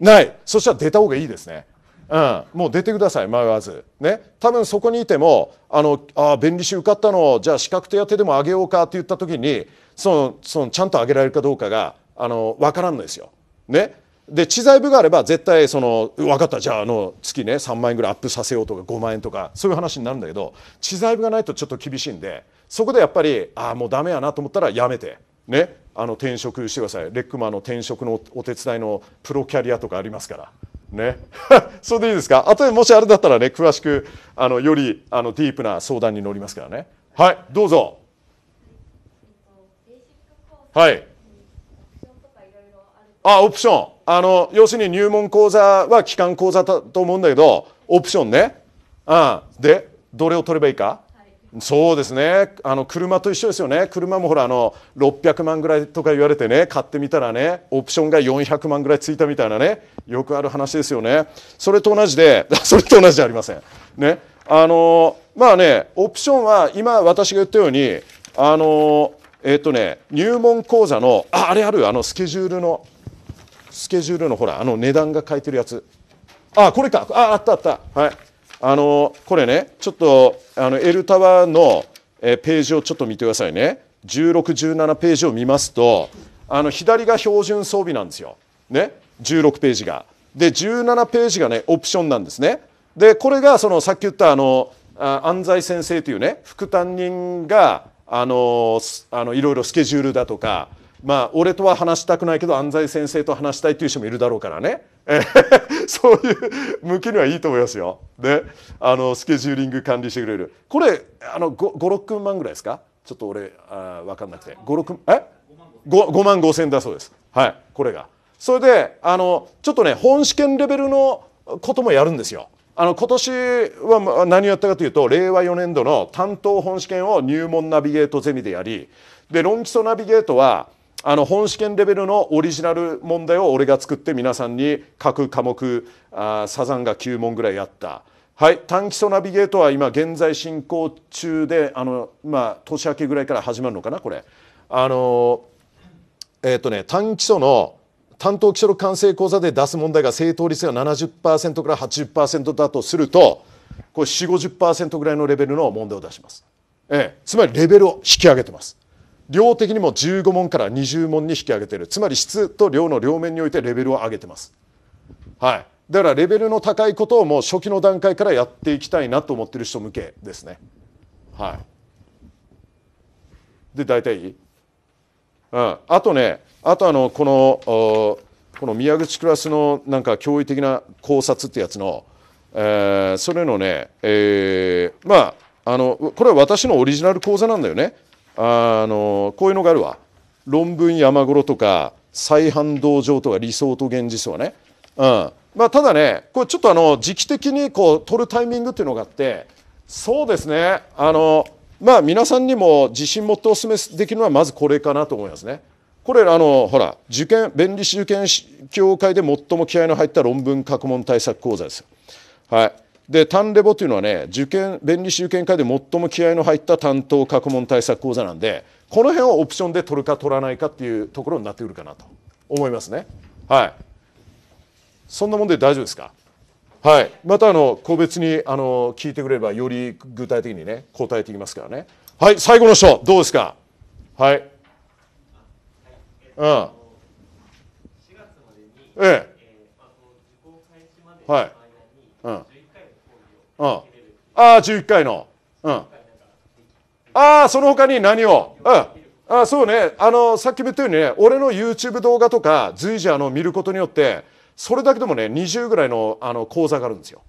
ないそしたら出た方がいいですねうん、もう出てください迷わず、ね、多分そこにいてもあのあ便利し受かったのじゃあ資格手当でもあげようかって言った時にそのそのちゃんと上げられるかどうかがあの分からんのですよ。ね、で知財部があれば絶対その分かったじゃああの月ね3万円ぐらいアップさせようとか5万円とかそういう話になるんだけど知財部がないとちょっと厳しいんでそこでやっぱりああもうダメやなと思ったらやめてねあの転職してくださいレックマの転職のお手伝いのプロキャリアとかありますから。ね、それでいいですかあとでもしあれだったらね詳しくあのよりあのディープな相談に乗りますからねはいどうぞはい。あ、オプション。あの、要するに入門講座は期間講座だと思うんだけど、オプションね。あで、どれを取ればいいか、はい、そうですね。あの、車と一緒ですよね。車もほら、あの、600万ぐらいとか言われてね、買ってみたらね、オプションが400万ぐらいついたみたいなね、よくある話ですよね。それと同じで、それと同じじゃありません。ね。あの、まあね、オプションは、今私が言ったように、あの、えっ、ー、とね入門講座のああれあるあのスケジュールのスケジュールのほらあの値段が書いてるやつあこれかああったあったはいあのこれねちょっとあの L タワーの、えページをちょっと見てくださいね1617ページを見ますとあの左が標準装備なんですよ、ね、16ページがで17ページがねオプションなんですねでこれがそのさっき言ったあの安西先生というね副担任があのあのいろいろスケジュールだとかまあ俺とは話したくないけど安西先生と話したいという人もいるだろうからねそういう向きにはいいと思いますよ。であのスケジューリング管理してくれるこれ56万ぐらいですかちょっと俺あ分かんなくて56え 5, 5万5千だそうですはいこれが。それであのちょっとね本試験レベルのこともやるんですよ。あの今年は何をやったかというと令和4年度の担当本試験を入門ナビゲートゼミでやりで論基礎ナビゲートはあの本試験レベルのオリジナル問題を俺が作って皆さんに各科目あサザンが9問ぐらいやった。はい、短基礎ナビゲートは今現在進行中であの、まあ、年明けぐらいから始まるのかなこれ。あのえっ、ー、とね、短基礎の担当基礎の完成講座で出す問題が正答率が70%から80%だとするとこれ4 5 0ぐらいのレベルの問題を出します、ええ、つまりレベルを引き上げてます量的にも15問から20問に引き上げてるつまり質と量の両面においてレベルを上げてますはいだからレベルの高いことをもう初期の段階からやっていきたいなと思ってる人向けですねはいで大体いいうんあとねあとあのこのこの宮口クラスのなんか驚異的な考察ってやつの、えー、それのね、えー、まああのこれは私のオリジナル講座なんだよねあのこういうのがあるわ論文山頃とか再反動上とか理想と現実はね、うんまあ、ただねこれちょっとあの時期的にこう取るタイミングっていうのがあってそうですねあのまあ皆さんにも自信持ってお勧めできるのはまずこれかなと思いますね。これあのほら受験弁理士受験協会で最も気合の入った論文学問対策講座ですはい、で単レボというのはね受験弁理士受験会で最も気合の入った担当学問対策講座なんでこの辺をオプションで取るか取らないかっていうところになってくるかなと思いますね。はい、そんなもんで大丈夫ですかはい、またあの個別にあの聞いてくれればより具体的にね答えていきますからねはい最後の人どうですかはいうん。ええ。はい。うん。うん。ああ、11回の。うん。ああ、その他に何を。うん。あそうねあのさっきも言ったようにね俺の YouTube 動画とか随時あの見ることによってそれだけでもね20ぐらいのあの講座があるんですよ。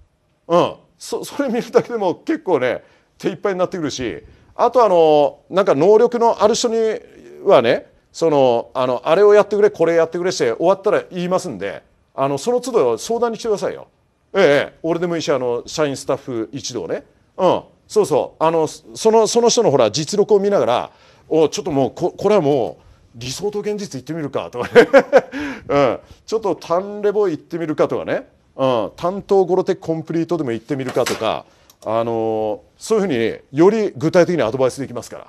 うんそそれ見るだけでも結構ね手いっぱいになってくるしあとあのなんか能力のある人にはねそのあのあれをやってくれこれやってくれして終わったら言いますんであのその都度相談に来てくださいよ。ええ、俺でもいいしあの社員スタッフ一同ね、うん、そうそうあのそのその人のほら実力を見ながらおちょっともうここれはもう理想と現実行ってみるかとかね、うん、ちょっとタンレボ行ってみるかとかね、うん、担当ゴロテコンプリートでも行ってみるかとか、あのー、そういうふうに、より具体的にアドバイスできますか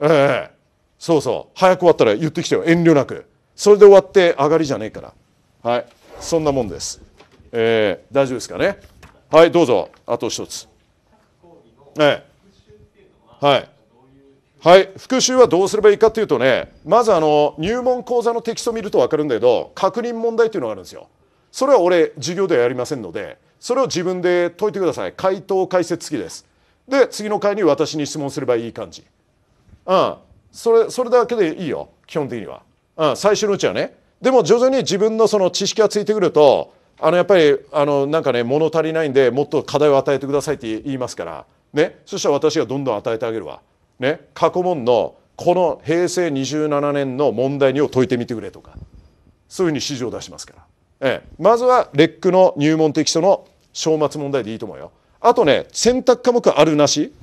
ら。ええそうそう早く終わったら言ってきてよ遠慮なくそれで終わって上がりじゃねえからはいそんなもんです、えー、大丈夫ですかねはいどうぞあと一つはいはい、復習はどうすればいいかというとねまずあの入門講座のテキスト見ると分かるんだけど確認問題というのがあるんですよ。それは俺授業ではやりませんのでそれを自分で解いてください回答解説付きです。で次の回に私に質問すればいい感じ。うん、それそれだけでいいよ基本的には、うん、最初のうちはねでも徐々に自分のその知識がついてくるとあのやっぱりあのなんかね物足りないんでもっと課題を与えてくださいって言いますから、ね、そしたら私がどんどん与えてあげるわ、ね、過去問のこの平成27年の問題2を解いてみてくれとかそういうふうに指示を出しますから、ええ、まずはレックの入門的書の正末問題でいいと思うよあとね選択科目あるなし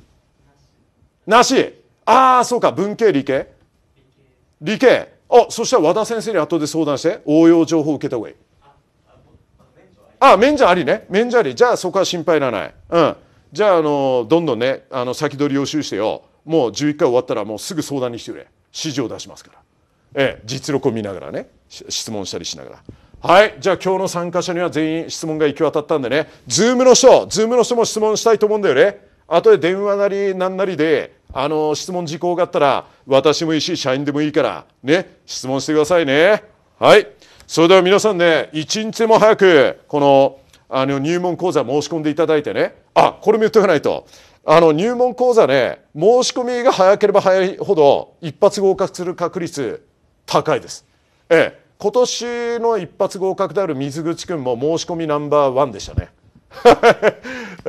なしああそうか文系理系理系あそしたら和田先生に後で相談して応用情報を受けた方がいいあ免除ありね免除ありじゃあそこは心配いらないうんじゃああのどんどんねあの先取り予習してよもう11回終わったらもうすぐ相談にしてくれ指示を出しますから、ええ、実力を見ながらね質問したりしながらはいじゃあ今日の参加者には全員質問が行き渡ったんでねズームの人ズームの人も質問したいと思うんだよねあとで電話なりなんなりであの質問事項があったら私もいいし社員でもいいからね質問してくださいねはいそれでは皆さんね一日も早くこのあの入門講座申し込んでいただいてねあこれも言っとかないとあの入門講座ね申し込みが早ければ早いほど一発合格する確率高いです。ええ今年の一発合格である水口君も申し込みナンバーワンでしたね。え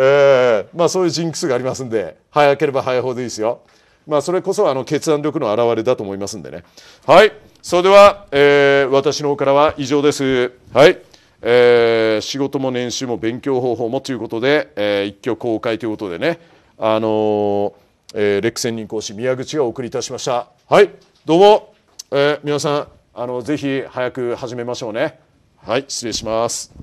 ー、まあそういうジンクスがありますんで早ければ早い方でいいですよ。まあそれこそあの決断力の表れだと思いますんでね。はい。それでは、えー、私の方からは以上です。はい。えー、仕事も年収も勉強方法もということで、えー、一挙公開ということでね、あのー、えー、レック専任講師宮口がお送りいたしました。はい、どうも、えー、皆さんあのぜひ早く始めましょうね。はい、失礼します。